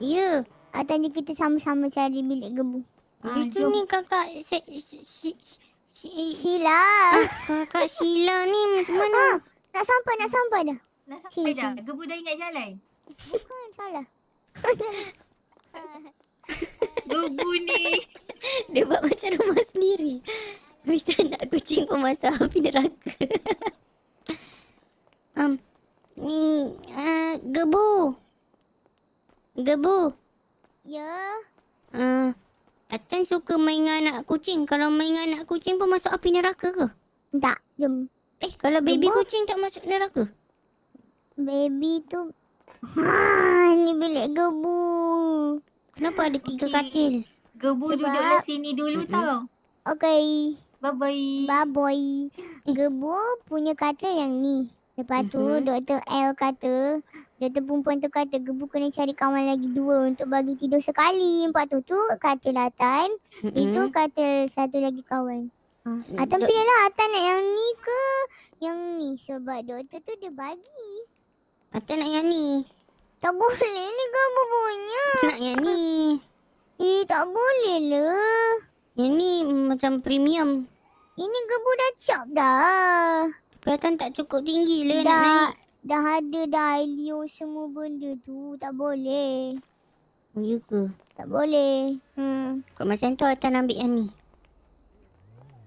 Yeah. Atau kita sama-sama cari bilik gebu. Habis ah, ha, ni kakak si, si, si, si, Sheila. Ah, kakak Sheila ni macam mana? Ha, nak sampai, nak sampai dah. Nak sampai Sila, dah? Gebu dah ingat jalan? Bukan, salah. gebu ni. Dia buat macam rumah sendiri. Habis nak kucing pemasak api neraka. um, ni, uh, Gebu. Gebu. Ya. Yeah. Ha. Uh, Datang suka main dengan anak kucing. Kalau main dengan anak kucing pun masuk api neraka ke? Tak. Jom. Eh, kalau baby Jom. kucing tak masuk neraka? Baby tu... Ha, ni bilik gebu. Kenapa ada tiga okay. katil? Gebu Sebab... duduklah sini dulu mm-hmm. tau. Okay. Bye-bye. Bye-bye. Eh. Gebu punya katil yang ni. Lepas tu uh-huh. Mhm. Dr. L kata Dr. perempuan tu kata Gebu kena cari kawan lagi dua Untuk bagi tidur sekali Lepas lah, tu tu kata Latan uh-huh. Itu kata satu lagi kawan uh-huh. Ha. Ah, Atan pilih lah Atan nak yang ni ke Yang ni Sebab doktor tu dia bagi Atan ah, nak yang ni Tak boleh ni lah, gebu punya Nak yang ni Eh tak boleh lah Yang ni macam premium Ini gebu dah cap dah Kelihatan tak cukup tinggi le lah dah, nak naik. Dah ada dah Helio semua benda tu. Tak boleh. Oh, ya ke? Tak boleh. Hmm. Kau macam tu Atan ambil yang ni.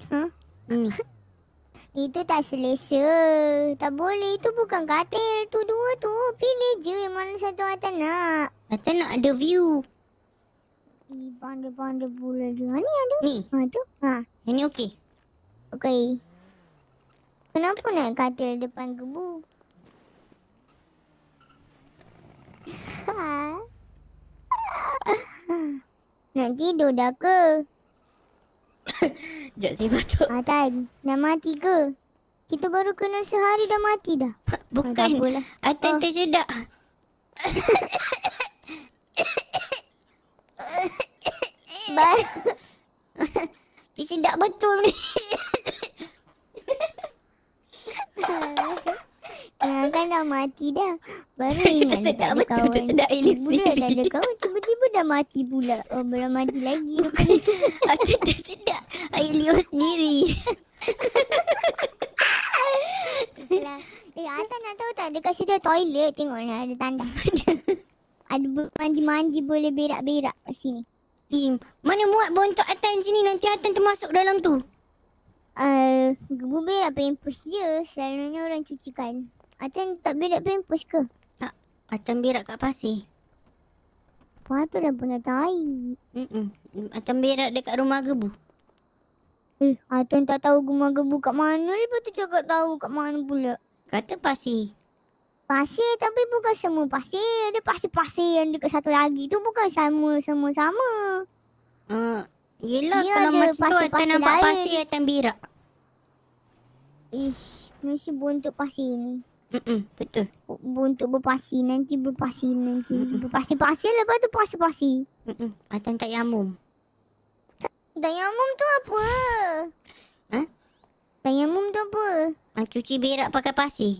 Hmm? Ni. <laughs> Itu tak selesa. Tak boleh. Itu bukan katil. Tu dua tu. Pilih je yang mana satu Atan nak. Atan nak ada view. Ni pandai-pandai pula dia. Ha, ni ada. Ni. Ha tu. Ha. Ini okey. Okey. Kenapa nak katil depan gebu? <laughs> nak tidur dah ke? <coughs> Sekejap saya batuk. Atan, dah mati ke? Kita baru kena sehari dah mati dah. Bukan. Atan oh. tersedak. Baru... tersedak betul ni. <laughs> Kan kan dah mati dah. Baru ingat tak sedap ada betul, Tak sedap Ailin sendiri. Tak ada kawan. Tiba-tiba dah mati pula. Oh, belum mati lagi. Aku <laughs> tak sedap Ailin sendiri. eh, Atan nak tahu tak? Dekat situ toilet tengok ni. Lah, ada tanda. ada mandi-mandi boleh berak-berak kat sini. mana muat bontok Atan sini? Nanti Atan termasuk dalam tu. Gubu bila pampers je Selalunya orang cuci kan. Atan tak berak pampers ke? Tak Atan berak kat pasir Patutlah pun ada air Mm-mm. Atan berak dekat rumah gebu Eh Atan tak tahu rumah gebu kat mana Lepas tu cakap tahu kat mana pula Kata pasir Pasir tapi bukan semua pasir Ada pasir-pasir yang dekat satu lagi tu Bukan sama-sama-sama uh, Yelah kalau macam tu akan Tak nampak pasir Atang birak Ish Mesti buntuk pasir ni mm -mm, Betul Buntuk berpasir Nanti berpasir Nanti mm -mm. berpasir-pasir Lepas tu pasir-pasir mm -mm. Atang tak yamum Tak yamum tu apa Ha? Tak yamum tu apa ah, Cuci birak pakai pasir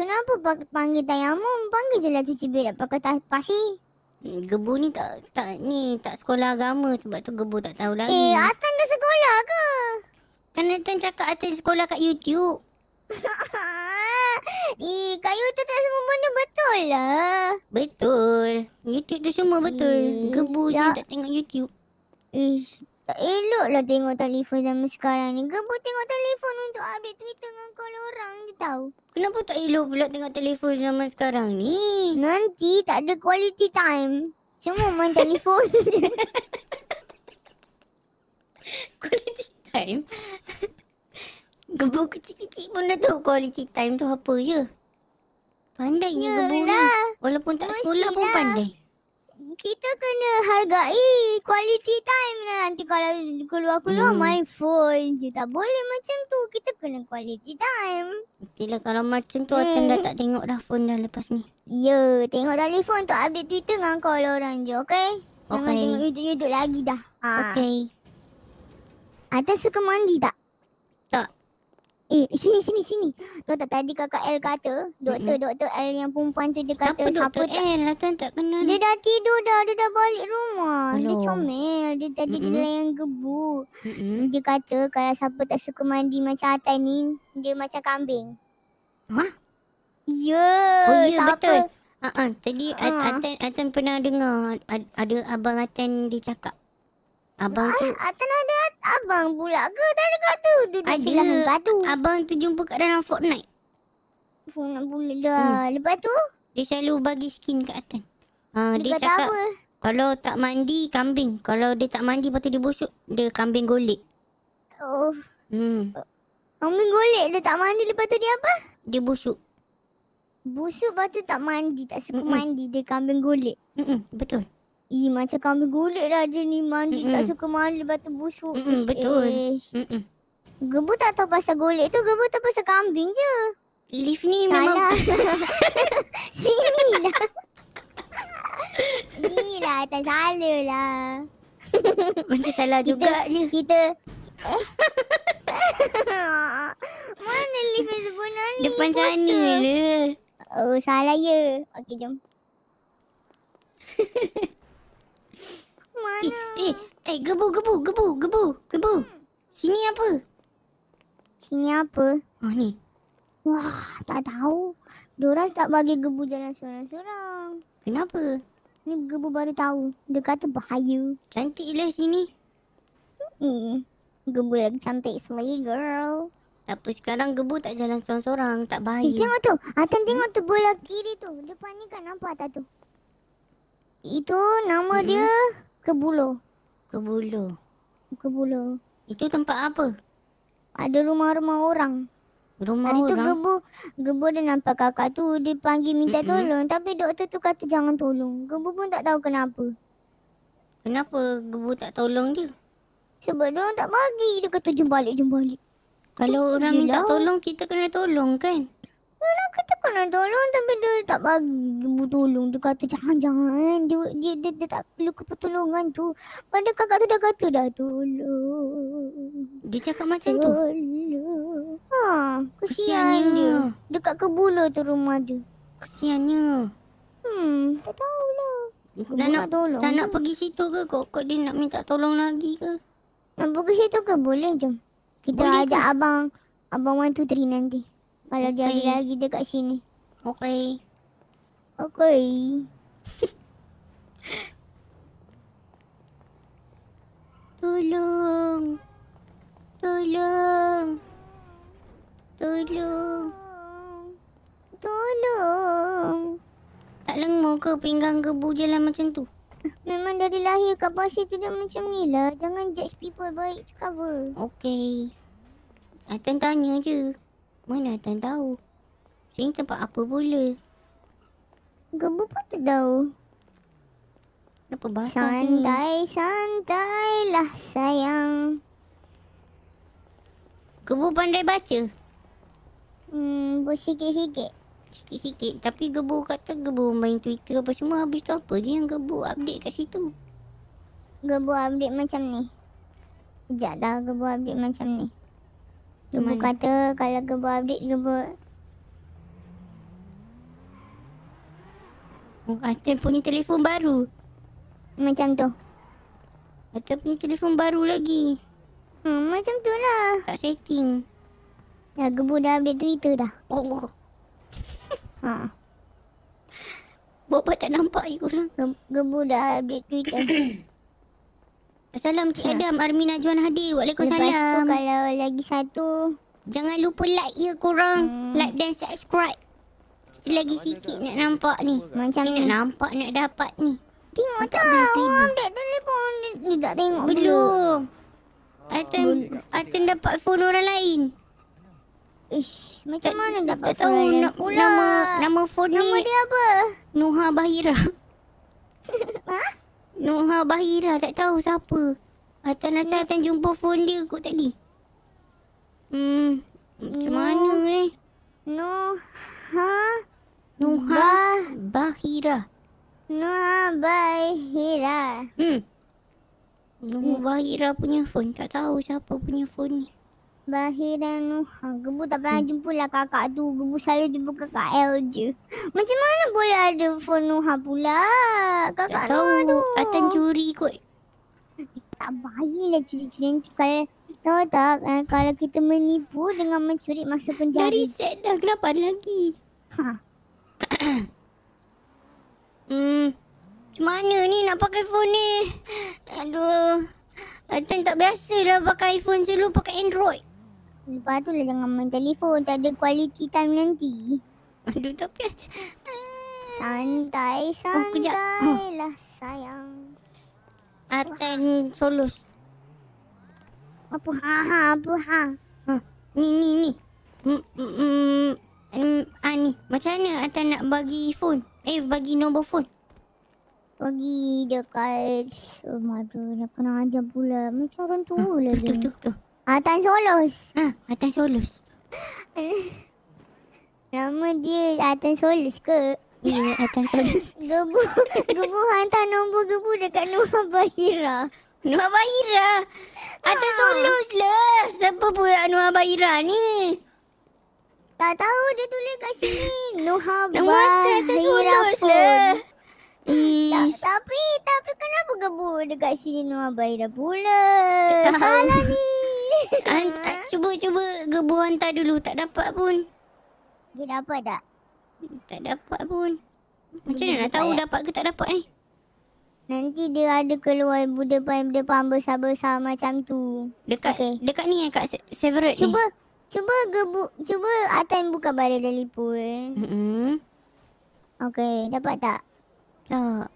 Kenapa panggil tayamum? Panggil je lah cuci berak pakai pasir. Gebu ni tak tak ni tak sekolah agama sebab tu Gebu tak tahu lagi. Eh, Atan dah sekolah ke? Kan Atan cakap Atan sekolah kat YouTube. <laughs> eh, kayu YouTube tak semua benda betul lah. Betul. YouTube tu semua betul. Eh, Gebu je ya. tak tengok YouTube. Eh, tak elok lah tengok telefon sama sekarang ni. Kenapa tengok telefon untuk update Twitter dengan kau orang je tau? Kenapa tak elok pula tengok telefon sama sekarang ni? Nanti tak ada quality time. Semua main telefon je. <laughs> quality time? <laughs> Gebur kecil-kecil pun dah tahu quality time tu apa je. Pandainya gebur ni. Walaupun tak Mestilah. sekolah pun lah. pandai kita kena hargai quality time lah. Nanti kalau keluar-keluar hmm. main phone je. Tak boleh macam tu. Kita kena quality time. Okay lah kalau macam tu, hmm. dah tak tengok dah phone dah lepas ni. Ya, yeah, tengok telefon tu update Twitter dengan call orang je, okay? Okay. Jangan tengok YouTube-YouTube lagi dah. Ha. Okay. Ada suka mandi tak? Eh, sini, sini, sini. Tahu tak tadi kakak L kata, doktor, mm-hmm. doktor L yang perempuan tu dia kata. Siapa, siapa doktor L lah kan tak kenal. Dia dah tidur dah, dia dah balik rumah. Hello. Dia comel, dia tadi mm-hmm. dia layan gebu. Mm-hmm. Dia kata kalau siapa tak suka mandi macam Atai ni, dia macam kambing. Hah? Ya, yeah, Oh, ya, yeah, betul. Uh-uh, tadi uh-huh. Atan pernah dengar ada Abang Atan dia cakap. Abang tu Atan ah, ada abang pula ke Tadi kata duduk ada. di dalam batu Abang tu jumpa kat dalam Fortnite Fortnite boleh dah hmm. Lepas tu Dia selalu bagi skin kat Atan ha, ah, Dia cakap apa? Kalau tak mandi kambing Kalau dia tak mandi Lepas tu dia busuk Dia kambing golek Oh hmm. Kambing golek Dia tak mandi Lepas tu dia apa? Dia busuk Busuk lepas tu tak mandi Tak suka mandi Dia kambing golek Mm-mm. Betul Ih, macam kami gulik lah dia ni mandi Mm-mm. tak suka mandi lepas tu busuk. Mm-mm, betul. Gebu tak tahu pasal gulik tu, gebu tahu pasal kambing je. Lift ni Salah. memang... Salah. <laughs> Sini lah. Sini lah, tak salah lah. Macam salah kita, juga je. Kita... <laughs> Mana lift yang sebenar ni? Depan Poster. sana lah. Oh, salah ya. Okey, jom. <laughs> Mana? Eh, eh, eh, gebu, gebu, gebu, gebu, gebu. Hmm. Sini apa? Sini apa? Oh, ni. Wah, tak tahu. Doras tak bagi gebu jalan seorang-seorang. Kenapa? Ni gebu baru tahu. Dia kata bahaya. Cantik Cantiklah sini. Hmm. Gebu lagi cantik selagi girl. Tapi sekarang gebu tak jalan seorang-seorang. Tak eh, bahaya. Eh, tengok tu. Atan ah, tengok hmm? tu bola kiri tu. Depan ni kan nampak tak tu? Itu nama hmm. dia... Kebulo. Kebulo. Kebulo. Itu tempat apa? Ada rumah-rumah orang. Rumah Hari orang? Hari Gebu, Gebu dia nampak kakak tu, dia panggil minta Mm-mm. tolong. Tapi doktor tu kata jangan tolong. Gebu pun tak tahu kenapa. Kenapa Gebu tak tolong dia? Sebab dia tak bagi. Dia kata jembalik-jembalik. Kalau orang Jelah. minta tolong, kita kena tolong kan? Yalah kita kena tolong tapi dia tak bagi mu tolong tu kata jangan jangan dia, dia, dia, dia tak perlu pertolongan tu Pada kakak tu dah kata dah tolong Dia cakap macam tu? Tolong Haa kesian dia Dekat kebula tu rumah dia Kesiannya Hmm tak tahu lah. nak, tak nak pergi situ ke kok kok dia nak minta tolong lagi ke? Nak pergi situ ke boleh jom Kita boleh ajak ke? abang Abang 123 nanti kalau okay. dia lagi dekat sini. Okey. Okey. <laughs> Tolong. Tolong. Tolong. Tolong. Tak mau ke pinggang ke bujalan macam tu? Memang dari lahir kat pasir tu dia macam ni lah. Jangan judge people baik cakap apa. Okey. Atan tanya je. Mana Atan tahu? Sini tempat apa pula? Gebu pun tak tahu. Kenapa basah sini? Santai-santailah sayang. Gebu pandai baca? Hmm, buat sikit-sikit. Sikit-sikit. Tapi Gebu kata Gebu main Twitter apa semua. Habis tu apa je yang Gebu update kat situ? Gebu update macam ni. Sekejap dah Gebu update macam ni. Dia kata kalau gebu update gebu. Oh, Atin punya telefon baru. Macam tu. Atin punya telefon baru lagi. Hmm, macam tu lah. Tak setting. dah gebu dah update Twitter dah. Oh, <laughs> ha. Bapak tak nampak ikut orang. Gebu dah update Twitter. <coughs> Assalamualaikum Cik ya. Adam, ya. Armin Najwan Hadi. Waalaikumsalam. Lepas tu kalau lagi satu. Jangan lupa like ya korang. Hmm. Like dan subscribe. Lagi sikit nak nampak ni. Macam ni. Nak nampak nak dapat ni. Tengok tak orang ambil telefon. Dia, dia tak tengok belum. Belum. Atin dapat phone orang lain. Ish, macam tak, mana dapat tak tahu nak pula. Nama, nama phone ni. Nama dia apa? Nuha Bahira. <laughs> Hah? Noha Bahira tak tahu siapa. Atan Asal Atan jumpa phone dia kot tadi. Hmm. Macam no. mana eh? Noha. Noha Bahira. Noha Bahira. Hmm. Nombor Bahira punya phone. Tak tahu siapa punya phone ni. Bahiran Nuha. Gebu tak pernah hmm. jumpa lah kakak tu. Gebu saya jumpa kakak L je. Macam mana boleh ada phone Nuha pula? Kakak tak tahu. tu. Atan curi kot. Tak bahayalah curi-curi nanti kalau tahu tak ha, kalau kita menipu dengan mencuri masa penjara. Dari reset dah. Kenapa ada lagi? Ha. <coughs> hmm. Macam mana ni nak pakai phone ni? Aduh. Atan tak biasa lah pakai iPhone selalu pakai Android. Lepas tu lah jangan main telefon. Tak ada quality time nanti. Aduh tapi Santai, santai oh, lah sayang. Aten solus. Apa ha ha apa ha? ha ni ni ni. Mm mm, mm, mm, ah ni. Macam mana Aten nak bagi phone? Eh bagi nombor phone. Bagi dekat rumah tu. Dia kena ajar pula. Macam orang tua ah, lah dia. Tuh, tuh, tuh. Atan Solos. Ha, Atan Solos. <laughs> Nama dia Atan Solos ke? Ya, ya Atan Solos. <laughs> gebu, gebu hantar nombor gebu dekat Nuhab Bahira. Nuhab Bahira? Atan ha. Solos lah. Siapa pula Nuhab Bahira ni? Tak tahu dia tulis kat sini. Nuhab Bahira pun. Lah. Ish. tapi tapi kenapa gebu dekat sini Nuhab Bahira pula? Salah ni. Ha? Cuba cuba gebu hantar dulu tak dapat pun. Dia dapat tak? Tak dapat pun. Macam mana nak tahu dapat, dapat ke tak dapat ni? Nanti dia ada keluar depan depan besar-besar macam tu. Dekat okay. dekat ni eh kat Severet ni. Cuba cuba gebu cuba atas buka balai telefon. Hmm. Okey, dapat tak? Tak.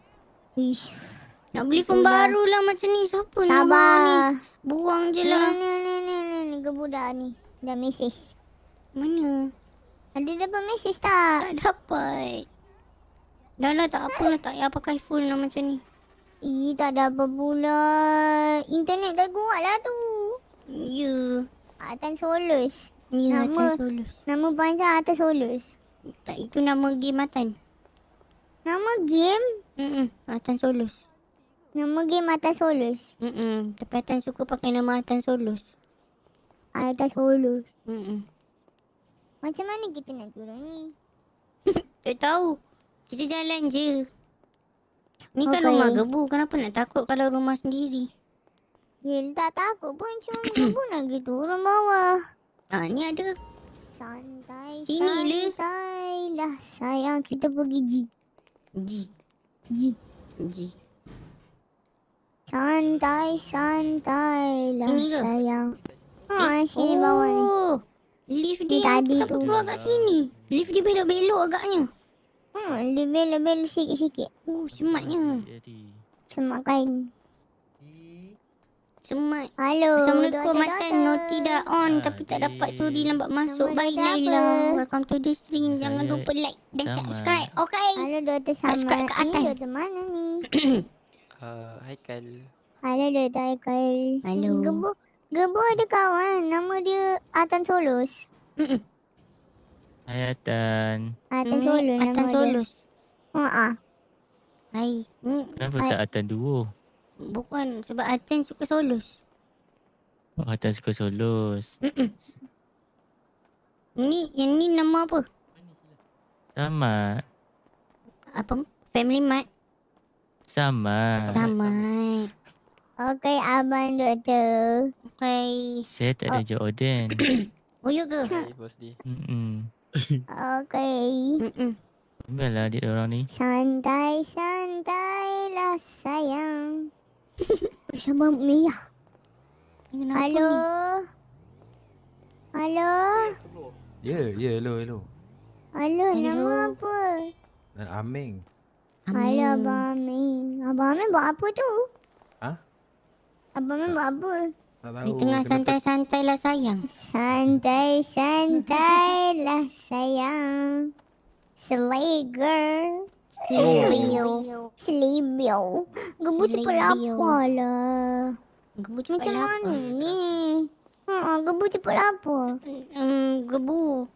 Ish. Nak beli phone baru lah macam ni. Siapa ni? Sabar. Buang je lah. Ni, ni, ni, ni, ni. Gebudak ni. Dah mesej. Mana? Ada dapat mesej tak? Tak dapat. Dah lah tak apa lah. Tak payah pakai phone lah macam ni. Eh, tak ada apa pula. Internet dah kuat lah tu. Ya. Yeah. Solus. Ya, yeah, nama, Solus. Nama bangsa Atan Solus. Tak, itu nama game Atan. Nama game? Hmm, Atan Solus. Nama game Atas Solus? Mm-mm. Tapi Atan suka pakai nama Atan Solus. Atas Solus? Mm-mm. Macam mana kita nak turun ni? <laughs> tak tahu. Kita jalan je. Ni kan rumah gebu. Kenapa nak takut kalau rumah sendiri? Yel ya, tak takut pun. Cuma <coughs> gebu nak pergi turun bawah. Ha, ni ada. Santai. Sini le. Santai lah sayang. Kita pergi G. G. G. G. G. Santai, santai Sini Sayang. Haa, eh, ah, sini bawah oh, Lift dia tak perlu keluar kat sini Lift dia belok-belok agaknya Haa, hmm, dia belok-belok sikit-sikit Oh, semaknya Semak kain Semak Halo, Assalamualaikum, Matan no tidak on Tapi tak dapat Sorry, lambat masuk Bye, Laila Welcome to the stream Jangan lupa like dan subscribe Okay Halo, Dr. Samad Subscribe ke atas Dr. mana ni? <coughs> Uh, Kal. Hello Dr. Aikal. Hello. Gebu, Gebu ada kawan. Nama dia Atan Solos. Hai Atan. Atan Solos. Hmm. Atan Solos. Oh ah. Hai. Kenapa mm, Hai. tak Atan duo? Bukan sebab Atan suka Solos. Oh, Atan suka Solos. ni yang ni nama apa? Sama. Apa? Family Mart. Sama. Sama. Okey, Abang Doktor. Okey. Saya tak ada oh. Jordan. <coughs> oh, you ya ke? Okey. Baiklah dia orang ni? Santai, santai lah sayang. Siapa <laughs> Mia? Kenapa Halo? Ni? Halo? Ya, yeah, ya, yeah, hello, hello. Halo, hello. nama apa? Uh, Aming. Amin. Hai Abang Amin. Abang Amin buat apa tu? Ha? Abang Amin buat apa? Di tengah santai-santailah sayang. Santai-santailah sayang. Slager. Slibio. Slibio. Gebu tu apa lah. Gebu tu macam mana ni? Ha, gebu cepat apa? Hmm, gebu.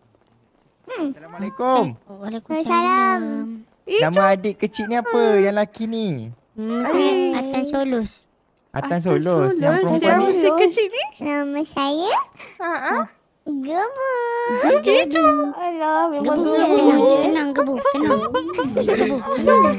Hmm. Assalamualaikum. Waalaikumsalam. Waalaikumsalam. Eh, Nama jom. adik kecil ni apa hmm. yang laki ni? Hmm, Atan Solos. Atan Solos. Atan Solos. Yang perempuan ni. kecil ni? Nama saya? Haa. Gebu. Gebu. Gebu. Alah, memang gebu. Gebu. Tenang, tenang, gebu. Tenang. Gebu. Tenang. Tenang. Tenang. Tenang. Tenang.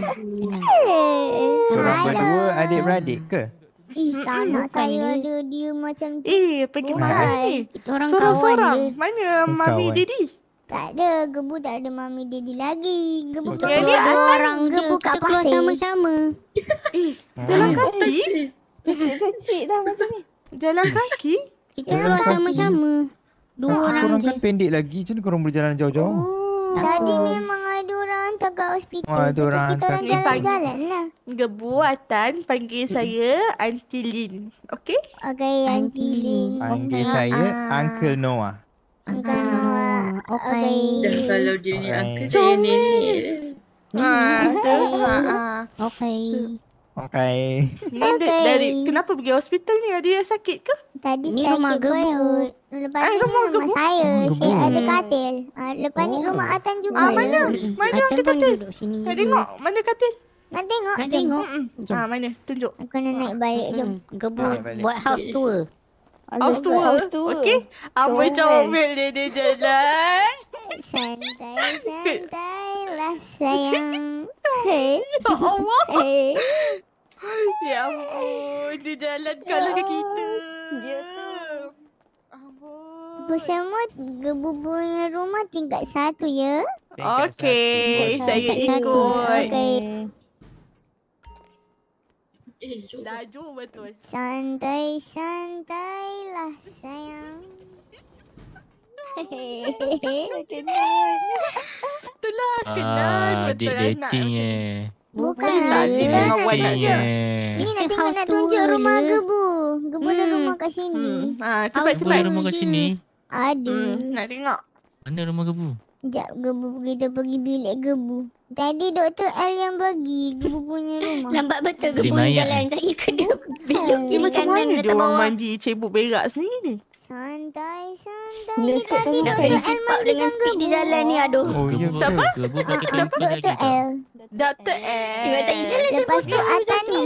Tenang. Tenang. Tenang. Tenang. Ih, tak nak saya dia, dia macam tu. Eh, pergi mana ni? Sorang -sorang. Mana Mami Didi? Tak ada, gebu tak ada mami daddy lagi. Gebu tu keluar orang je. Gebu kat keluar sama-sama. <laughs> Jalan hmm. kaki? Kecil-kecil dah macam ni. Jalan kaki? Kita jalan keluar sama-sama. Dua ah, orang je. Korang kan pendek lagi. Macam mana korang boleh jalan jauh-jauh? Oh. Tadi memang ada orang hantar kat hospital. Oh, ada orang hantar. Kita jalan-jalan lah. Gebu Atan panggil saya Auntie Lin. Okay? Okay, Auntie Lin. Panggil saya ah. Uncle Noah. Angkat awak. Eh, okey. Kalau dia ni angkat saya ni. Ah, okey. Okey. Okey. Ni dari kenapa pergi hospital ni? Ada sakit ke? Tadi ni sakit rumah gebut. Lepas ah, ni rumah, rumah saya. Saya hmm. ada katil. Ah, lepas oh. ni rumah Atan juga. Ah, mana? Mana Atan ada katil? Duduk sini. Saya tengok. Mana katil? Nak tengok. Nak tengok. Ah, mana? Tunjuk. Aku kena naik balik jom. Gebut. Buat house eh. tour. Auf Stuhl. Auf Stuhl. Okay. Aber cakap ambil dia dia jalan. Santai-santailah sayang. Hey. Ya Allah. <laughs> Hey. Ya ampun. Dia jalan ya kalah ke kita. Dia tu. Ampun. Semut gebubunya rumah tingkat satu ya. Okey, saya ikut. Okey. Okay. Eh, Laju betul. Santai santailah sayang. Itulah kenal ah, betul anak. dating eh. Bukan lah dia dengan wanita je. Ini nanti kena nak tunjuk rumah ke bu? Gebu hmm. rumah kat sini. Hmm. Ha, cepat cepat. Gebu rumah kat sini. Ada. Hmm, nak tengok. Mana rumah gebu? Sekejap gebu kita pergi bilik gebu. Tadi Dr. L yang bagi Gubu punya rumah Lambat betul Gubu jalan Saya kena oh. belok kiri kanan Macam mana dia mandi cebuk berak sendiri ni Santai, santai. Nak L kamu dengan speed di jalan ni, aduh. Oh, ya, siapa? siapa? Dr. L. Dr. L. Ingat saya jalan saya tu Atan ni,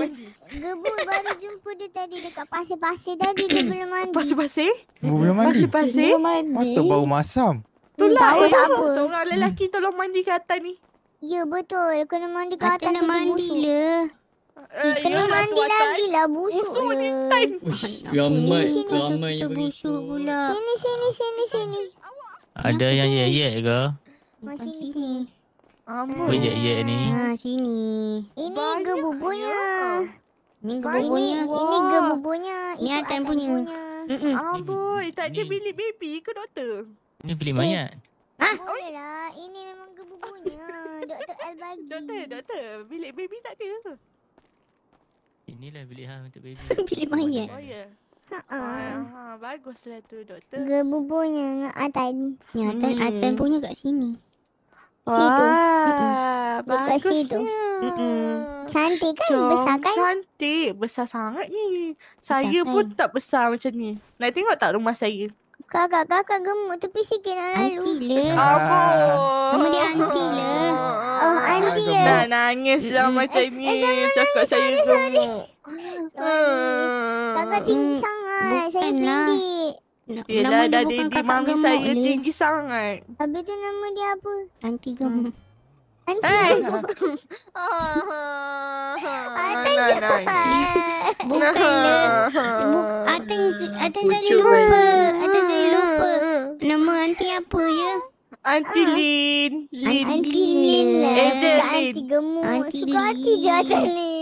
Gebu baru jumpa dia tadi dekat pasir-pasir tadi dia belum mandi. Pasir-pasir? Gebu belum mandi? Pasir-pasir? Mata bau masam. Tu lah. Tak apa, Seorang lelaki tolong mandi kat Atan ni. Ya betul. Kena mandi kat ah, atas. Kena mandi le. Eh, eh kena mandi lagi lah. Eh. Busuk, busuk je. Ush, ramai. Sini, ramai yang busuk pula. Sini, sini, sini, sini. Ada yang yek yek ke? Masih sini. Apa oh, yek yek ni? Ha, sini. Ya. Ini gebubunya. Ini gebubunya. Ini gebubunya. Ini akan punya. Amboi, tak ada bilik baby ke doktor? Ini bilik mayat. Ha? Bolehlah. Ini memang gebubunya. <laughs> Doktor Al bagi. Doktor, doktor. Bilik baby tak ada tu. Inilah bilik ha untuk baby. <laughs> bilik mayat. Oh, ya. Ha ha. Baguslah tu doktor. Gebubunya dengan Atan. Ya, Atan, hmm. Atan punya kat sini. Wah, situ. Mm-mm. situ. Mm-mm. Cantik kan? Jom, besar kan? Cantik. Besar sangat ni. Saya besar pun kan? tak besar macam ni. Nak tengok tak rumah saya? Kakak, kakak gemuk tapi sikit nak lalu. Aunty le. Apa? Ah. Nama dia ah. aunty le. Oh, aunty ya. Dah nangis lah macam eh, ni. Eh, Cakap saya gemuk. Sorry, sorry. Kakak tinggi sangat. Saya pendek. Lah. Ya, nama Yelah, dia bukan kakak gemuk Saya tinggi sangat. Habis tu nama dia apa? Aunty gemuk. Thank Oh. Atan je. Bukan. Atan Atan saya lupa. Atan saya lupa. Nama anti apa ya? Anti ah. Lin. Lin. Lin lah. Anti gemuk. Anti Suka hati ni.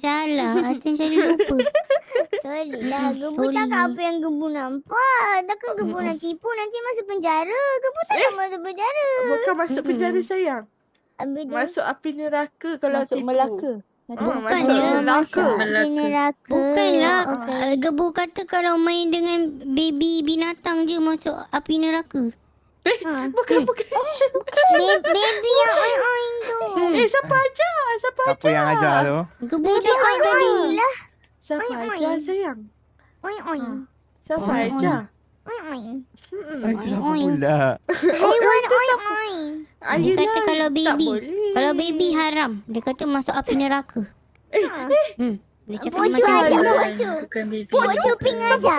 Salah. Atan saya lupa. <laughs> Sorry lah. Gebu cakap apa yang Gebu nampak. Takkan Gebu nak tipu. Nanti masuk penjara. Gebu tak nak eh. masuk penjara. Bukan masuk penjara sayang. Ambil masuk dia. api neraka kalau masuk tipu. Melaka. Bukannya hmm, Melaka. Melaka. Bukanlah okay. Eh, Gebu kata kalau main dengan baby binatang je masuk api neraka Eh ha. bukan, bukan. Eh, baby yang oing-oing tu hmm. Eh siapa ajar? Siapa, siapa yang ajar tu? Gebu cakap tadi lah. Siapa ajar sayang? Oing-oing Siapa ajar? Oing-oing Hmm, oin, siapa oin. pula? Haiwan oin, oin, oin. Dia kata lah, kalau baby, kalau baby haram. Dia kata masuk api neraka. Eh, hmm. Eh. Dia cakap pocu dia masih Pocu. ping aja.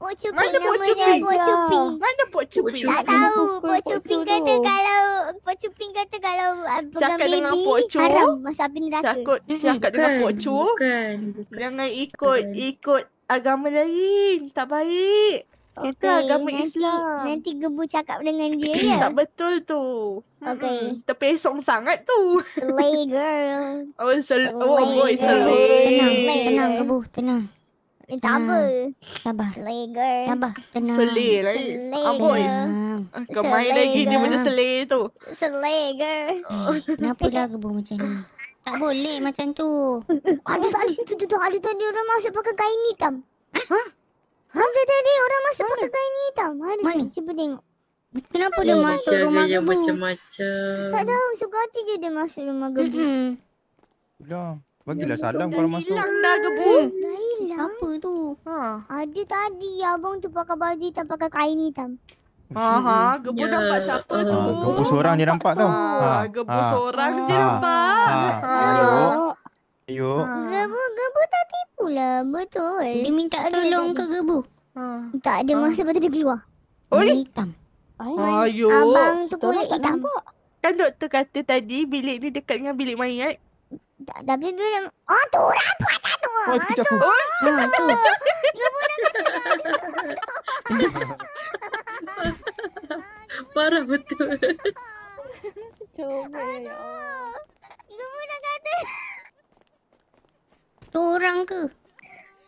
Pocu ping Mana pocu ping? Mana pocu ping? Tak tahu. Pocu ping kata kalau pocu uh, ping kata kalau bukan baby haram masuk api neraka. Takut hmm. cakap dengan pocu. Jangan ikut ikut agama lain. Tak baik. Okay. Itu agama nanti, Islam. Nanti Gebu cakap dengan dia <coughs> ya. Tak betul tu. Okay. Hmm, song sangat tu. Slay <laughs> girl. Oh, sel- oh, slay oh boy, oh, slay. Tenang, tenang Gebu, tenang. Eh, tak apa. Sabar. Slay girl. Sabar, tenang. Slay lagi. Slay ah, girl. Ah, kau main lagi dia punya slay tu. Slay girl. Eh, kenapa dah Gebu macam ni? Tak boleh macam tu. ada tadi, tu, tu, tu, ada tadi orang masuk pakai kain hitam. Hah? Ha? Dari tadi orang masuk Mana? pakai kain hitam. Mari Mana? cuba tengok. Kenapa dia, dia masuk rumah gebu? macam-macam. Tak tahu. Suka hati je dia masuk rumah gebu. Mm -hmm. Udah. Bagilah dia lah salam kalau masuk. Hilang dah gebu. Mm. Siapa tu? Ha. Ada tadi abang tu pakai baju hitam pakai kain hitam. Haha. Oh, gebu ya. nampak siapa ha. tu? Ah, gebu seorang dia nampak tau. Ha. Ah. Ah, gebu ha. seorang ha. je nampak. Ha. Ha. Ha. Ayuh. Ayuh. Ha. Gebu, gebu tak pula betul. Dia minta tak tolong ke gebu. Ha. Tak ada ha. masa ha. patut dia keluar. Oli. Hitam. Ayo. Abang tu pula tak hitam. Nampak. Kan doktor kata tadi bilik ni dekat dengan bilik mayat. Tak, tapi bila... Oh, ah, tu rapat tak tu. Oh, ah, tu kita Oh, ah, tu. Ha, <laughs> tu. <laughs> Parah betul. Coba. Ya Aduh. gebu nak kata. Satu orang ke?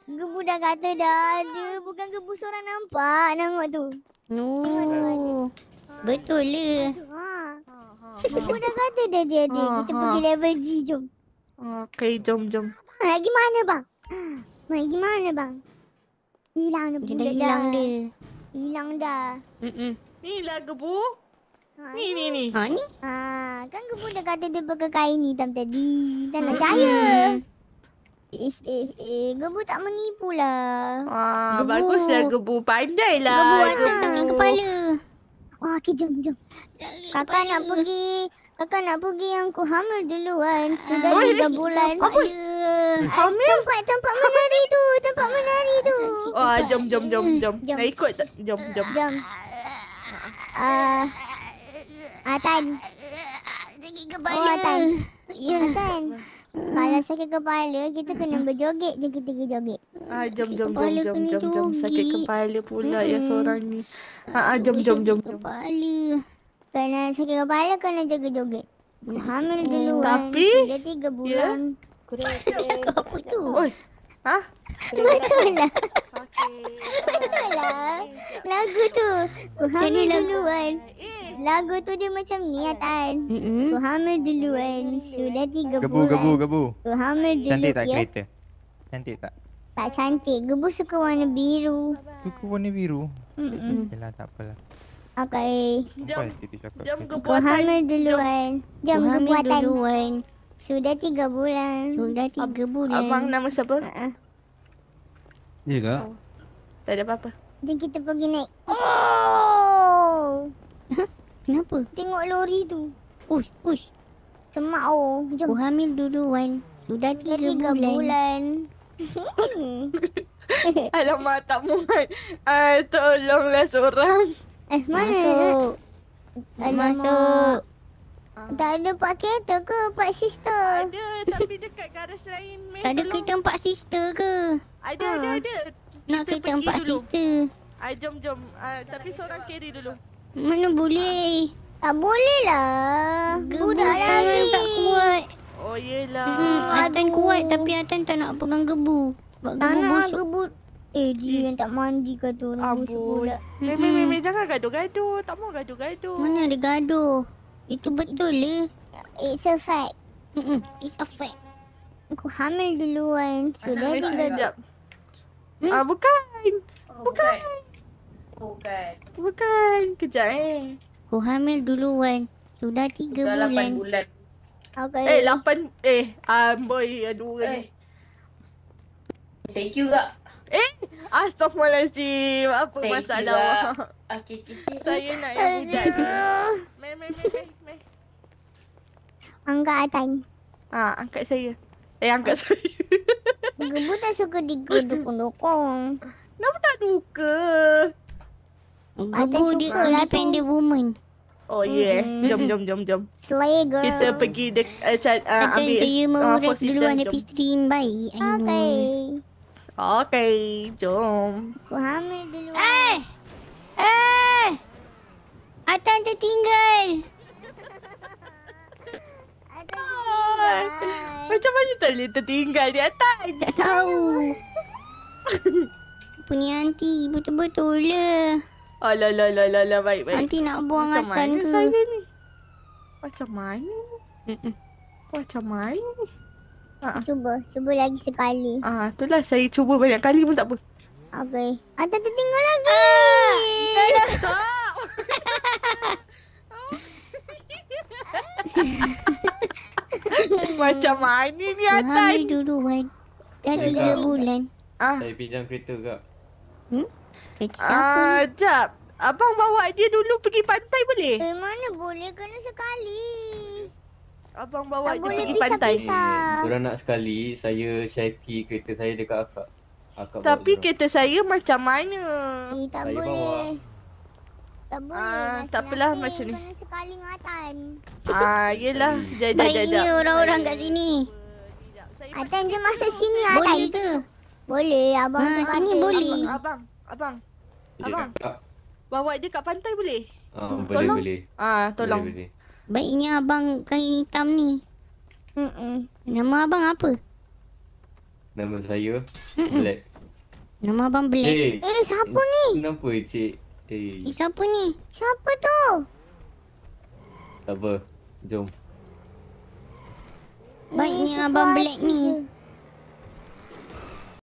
Gebu dah kata dah ada. Bukan gebu seorang nampak nangok tu. No. Ha. Betul le. Ha. Ha, ha. Gebu dah kata dah dia ada. Kita pergi level G jom. Okay, jom jom. Lagi mana bang? Lagi mana bang? Hilang dah. Dia dah hilang dah. Hilang dah. Ni lah gebu. ni, ni, kan? ni. Ha, ni? Ha, kan gebu dah kata dia pakai kain hitam tadi. Tak nak jaya. Ish, eh, eh, gebu tak menipu lah. Ah, gebu. baguslah gebu. lah. Gebu hantar sakit kepala. Wah, oh, okay, jom, jom. Kakak nak pergi. Kakak nak pergi yang ku hamil duluan. Ah. Sudah uh, tiga bulan. Apa? Tempat, tempat menari tu. Tempat menari tu. Wah, oh, jom, jom, jom, jom. jom. Nak ikut tak? Jom, jom. Jom. Uh, ah. Atan. Ah, sakit kepala. Oh, Atan. Ya. Atan. Kalau <laughs> sakit kepala, kita kena berjoget je kita pergi joget. Ah, jom, jom, jom, jom, jom, jom, jom, Sakit kepala pula hmm. ya seorang ni. Ah, ah jom, jom, jom, jom. Kepala. Kena sakit kepala, kena joget-joget. Hamil hmm. kan, Tapi? Sudah tiga ya. bulan. Yeah. Kurang, kurang, kurang, Macam mana? Lagu tu Ku hamil duluan Lagu tu dia macam niatan. Kuhamil mm-hmm. duluan Sudah tiga gebu, bulan Gebu gebu gebu Ku hamil Cantik tak ya. kereta? Cantik tak? Tak cantik Gebu suka warna biru Suka warna biru? Mm-mm tak apalah Okay Kuhamil Ku hamil duluan Jam kekuatan duluan Sudah tiga bulan Sudah tiga bulan Abang nama siapa? Uh-uh. kak? Oh. Tak ada apa-apa. Jom kita pergi naik. Oh! Kenapa? Tengok lori tu. Ush, ush. Semak oh. Jom. Oh, hamil dulu, Wan. Sudah tiga, tiga bulan. bulan. <laughs> Alamak, tak muat. Uh, tolonglah seorang. Eh, mana? Masuk. Alamak. Masuk. Uh. Tak ada empat kereta ke pak sister? Ada, tapi dekat garaj lain. Tak ada kereta empat sister ke? Ada, uh. ada, ada. Nak kita, kita empat dulu. sister. Ah, jom, jom. Ah, tapi seorang carry dulu. Mana boleh? Ah. Tak boleh lah. Gebu tangan tak kuat. Oh, yelah. Mm -hmm. Atan kuat tapi Atan tak nak pegang gebu. Sebab tak gebu busuk. Gebu. Eh, dia yang tak mandi gaduh. Ah, Amboi. Mm -hmm. Jangan gaduh-gaduh. Tak mau gaduh-gaduh. Mana ada gaduh? Itu betul leh. It's a fact. Mm -mm. It's a fact. Aku hamil duluan. Sudah so, digaduh. Sekejap. Ah, bukan. Oh, bukan. Bukan. Bukan. Bukan. Kejap eh. Kau hamil dulu Wan. Sudah tiga Sudah bulan. Sudah bulan. Okay. Eh, lapan. Eh, amboi. Um, aduh. Eh, eh. Thank you, Kak. Eh, astagfirullahaladzim. Apa Thank masalah? Thank you, <laughs> Okay, okay, okay. Saya nak yang budak. Meh, meh, meh, meh. Angkat Atan. Ah, angkat saya. Eh, angkat <laughs> saya. Gebu tak suka digedukung-dukung. <coughs> Kenapa tak suka? Gebu dia lah independent woman. Oh, ya. Yeah. Jom, jom, jom, jom. Slay, girl. Kita pergi dek, uh, cat, uh, ambil posisi. Saya uh, menguras dulu dan happy stream. Bye. Okay. Okay, jom. Aku hamil dulu. Eh! Eh! Atan tertinggal. <laughs> Atan tertinggal. Macam mana toilet tertinggal di atas? Tak tahu. Punya nanti betul-betul oh, lah. Alah, alah, alah, alah, alah, baik, baik. Nanti nak buang Macam akan ke? Macam mana ni? Macam mana? Mm -mm. Macam mana? Ha, ha. Cuba, cuba lagi sekali. Ah, itulah saya cuba banyak kali pun tak apa. Okey. Ada tertinggal lagi. Ah, tolong. Stop. <laughs> <laughs> Macam mana ni Atan? Dah hamil dulu Dah tiga bulan. Ah. Saya pinjam kereta kak. Hmm? Kereta siapa ah, ni? Sekejap. Abang bawa dia dulu pergi pantai boleh? Eh, mana boleh kena sekali. Abang bawa tak dia pergi pisah, pantai. Tak boleh nak sekali saya syaki kereta saya dekat akak. akak Tapi kereta saya macam mana? Eh, tak saya boleh. Bawa. Ah, tak apalah macam ni. Sekali ngatan. Ah, yalah. Jadi dah dah. Baik orang-orang kat sini. Atan je masuk sini Atan. Ah, boleh ke? Boleh abang. Ha, sini boleh. Abang, abang. Abang. abang. Bawa dia kat pantai boleh? Ah, hmm. boleh, tolong. boleh. Ah, tolong. Boleh, boleh. Baiknya abang kain hitam ni. Hmm. -mm. Nama abang apa? Nama saya mm -mm. Black. Nama abang Black. Hey. Eh, siapa ni? Kenapa, Cik? Eh. eh, siapa ni? Siapa tu? Apa? Jom. Baiknya abang black ni.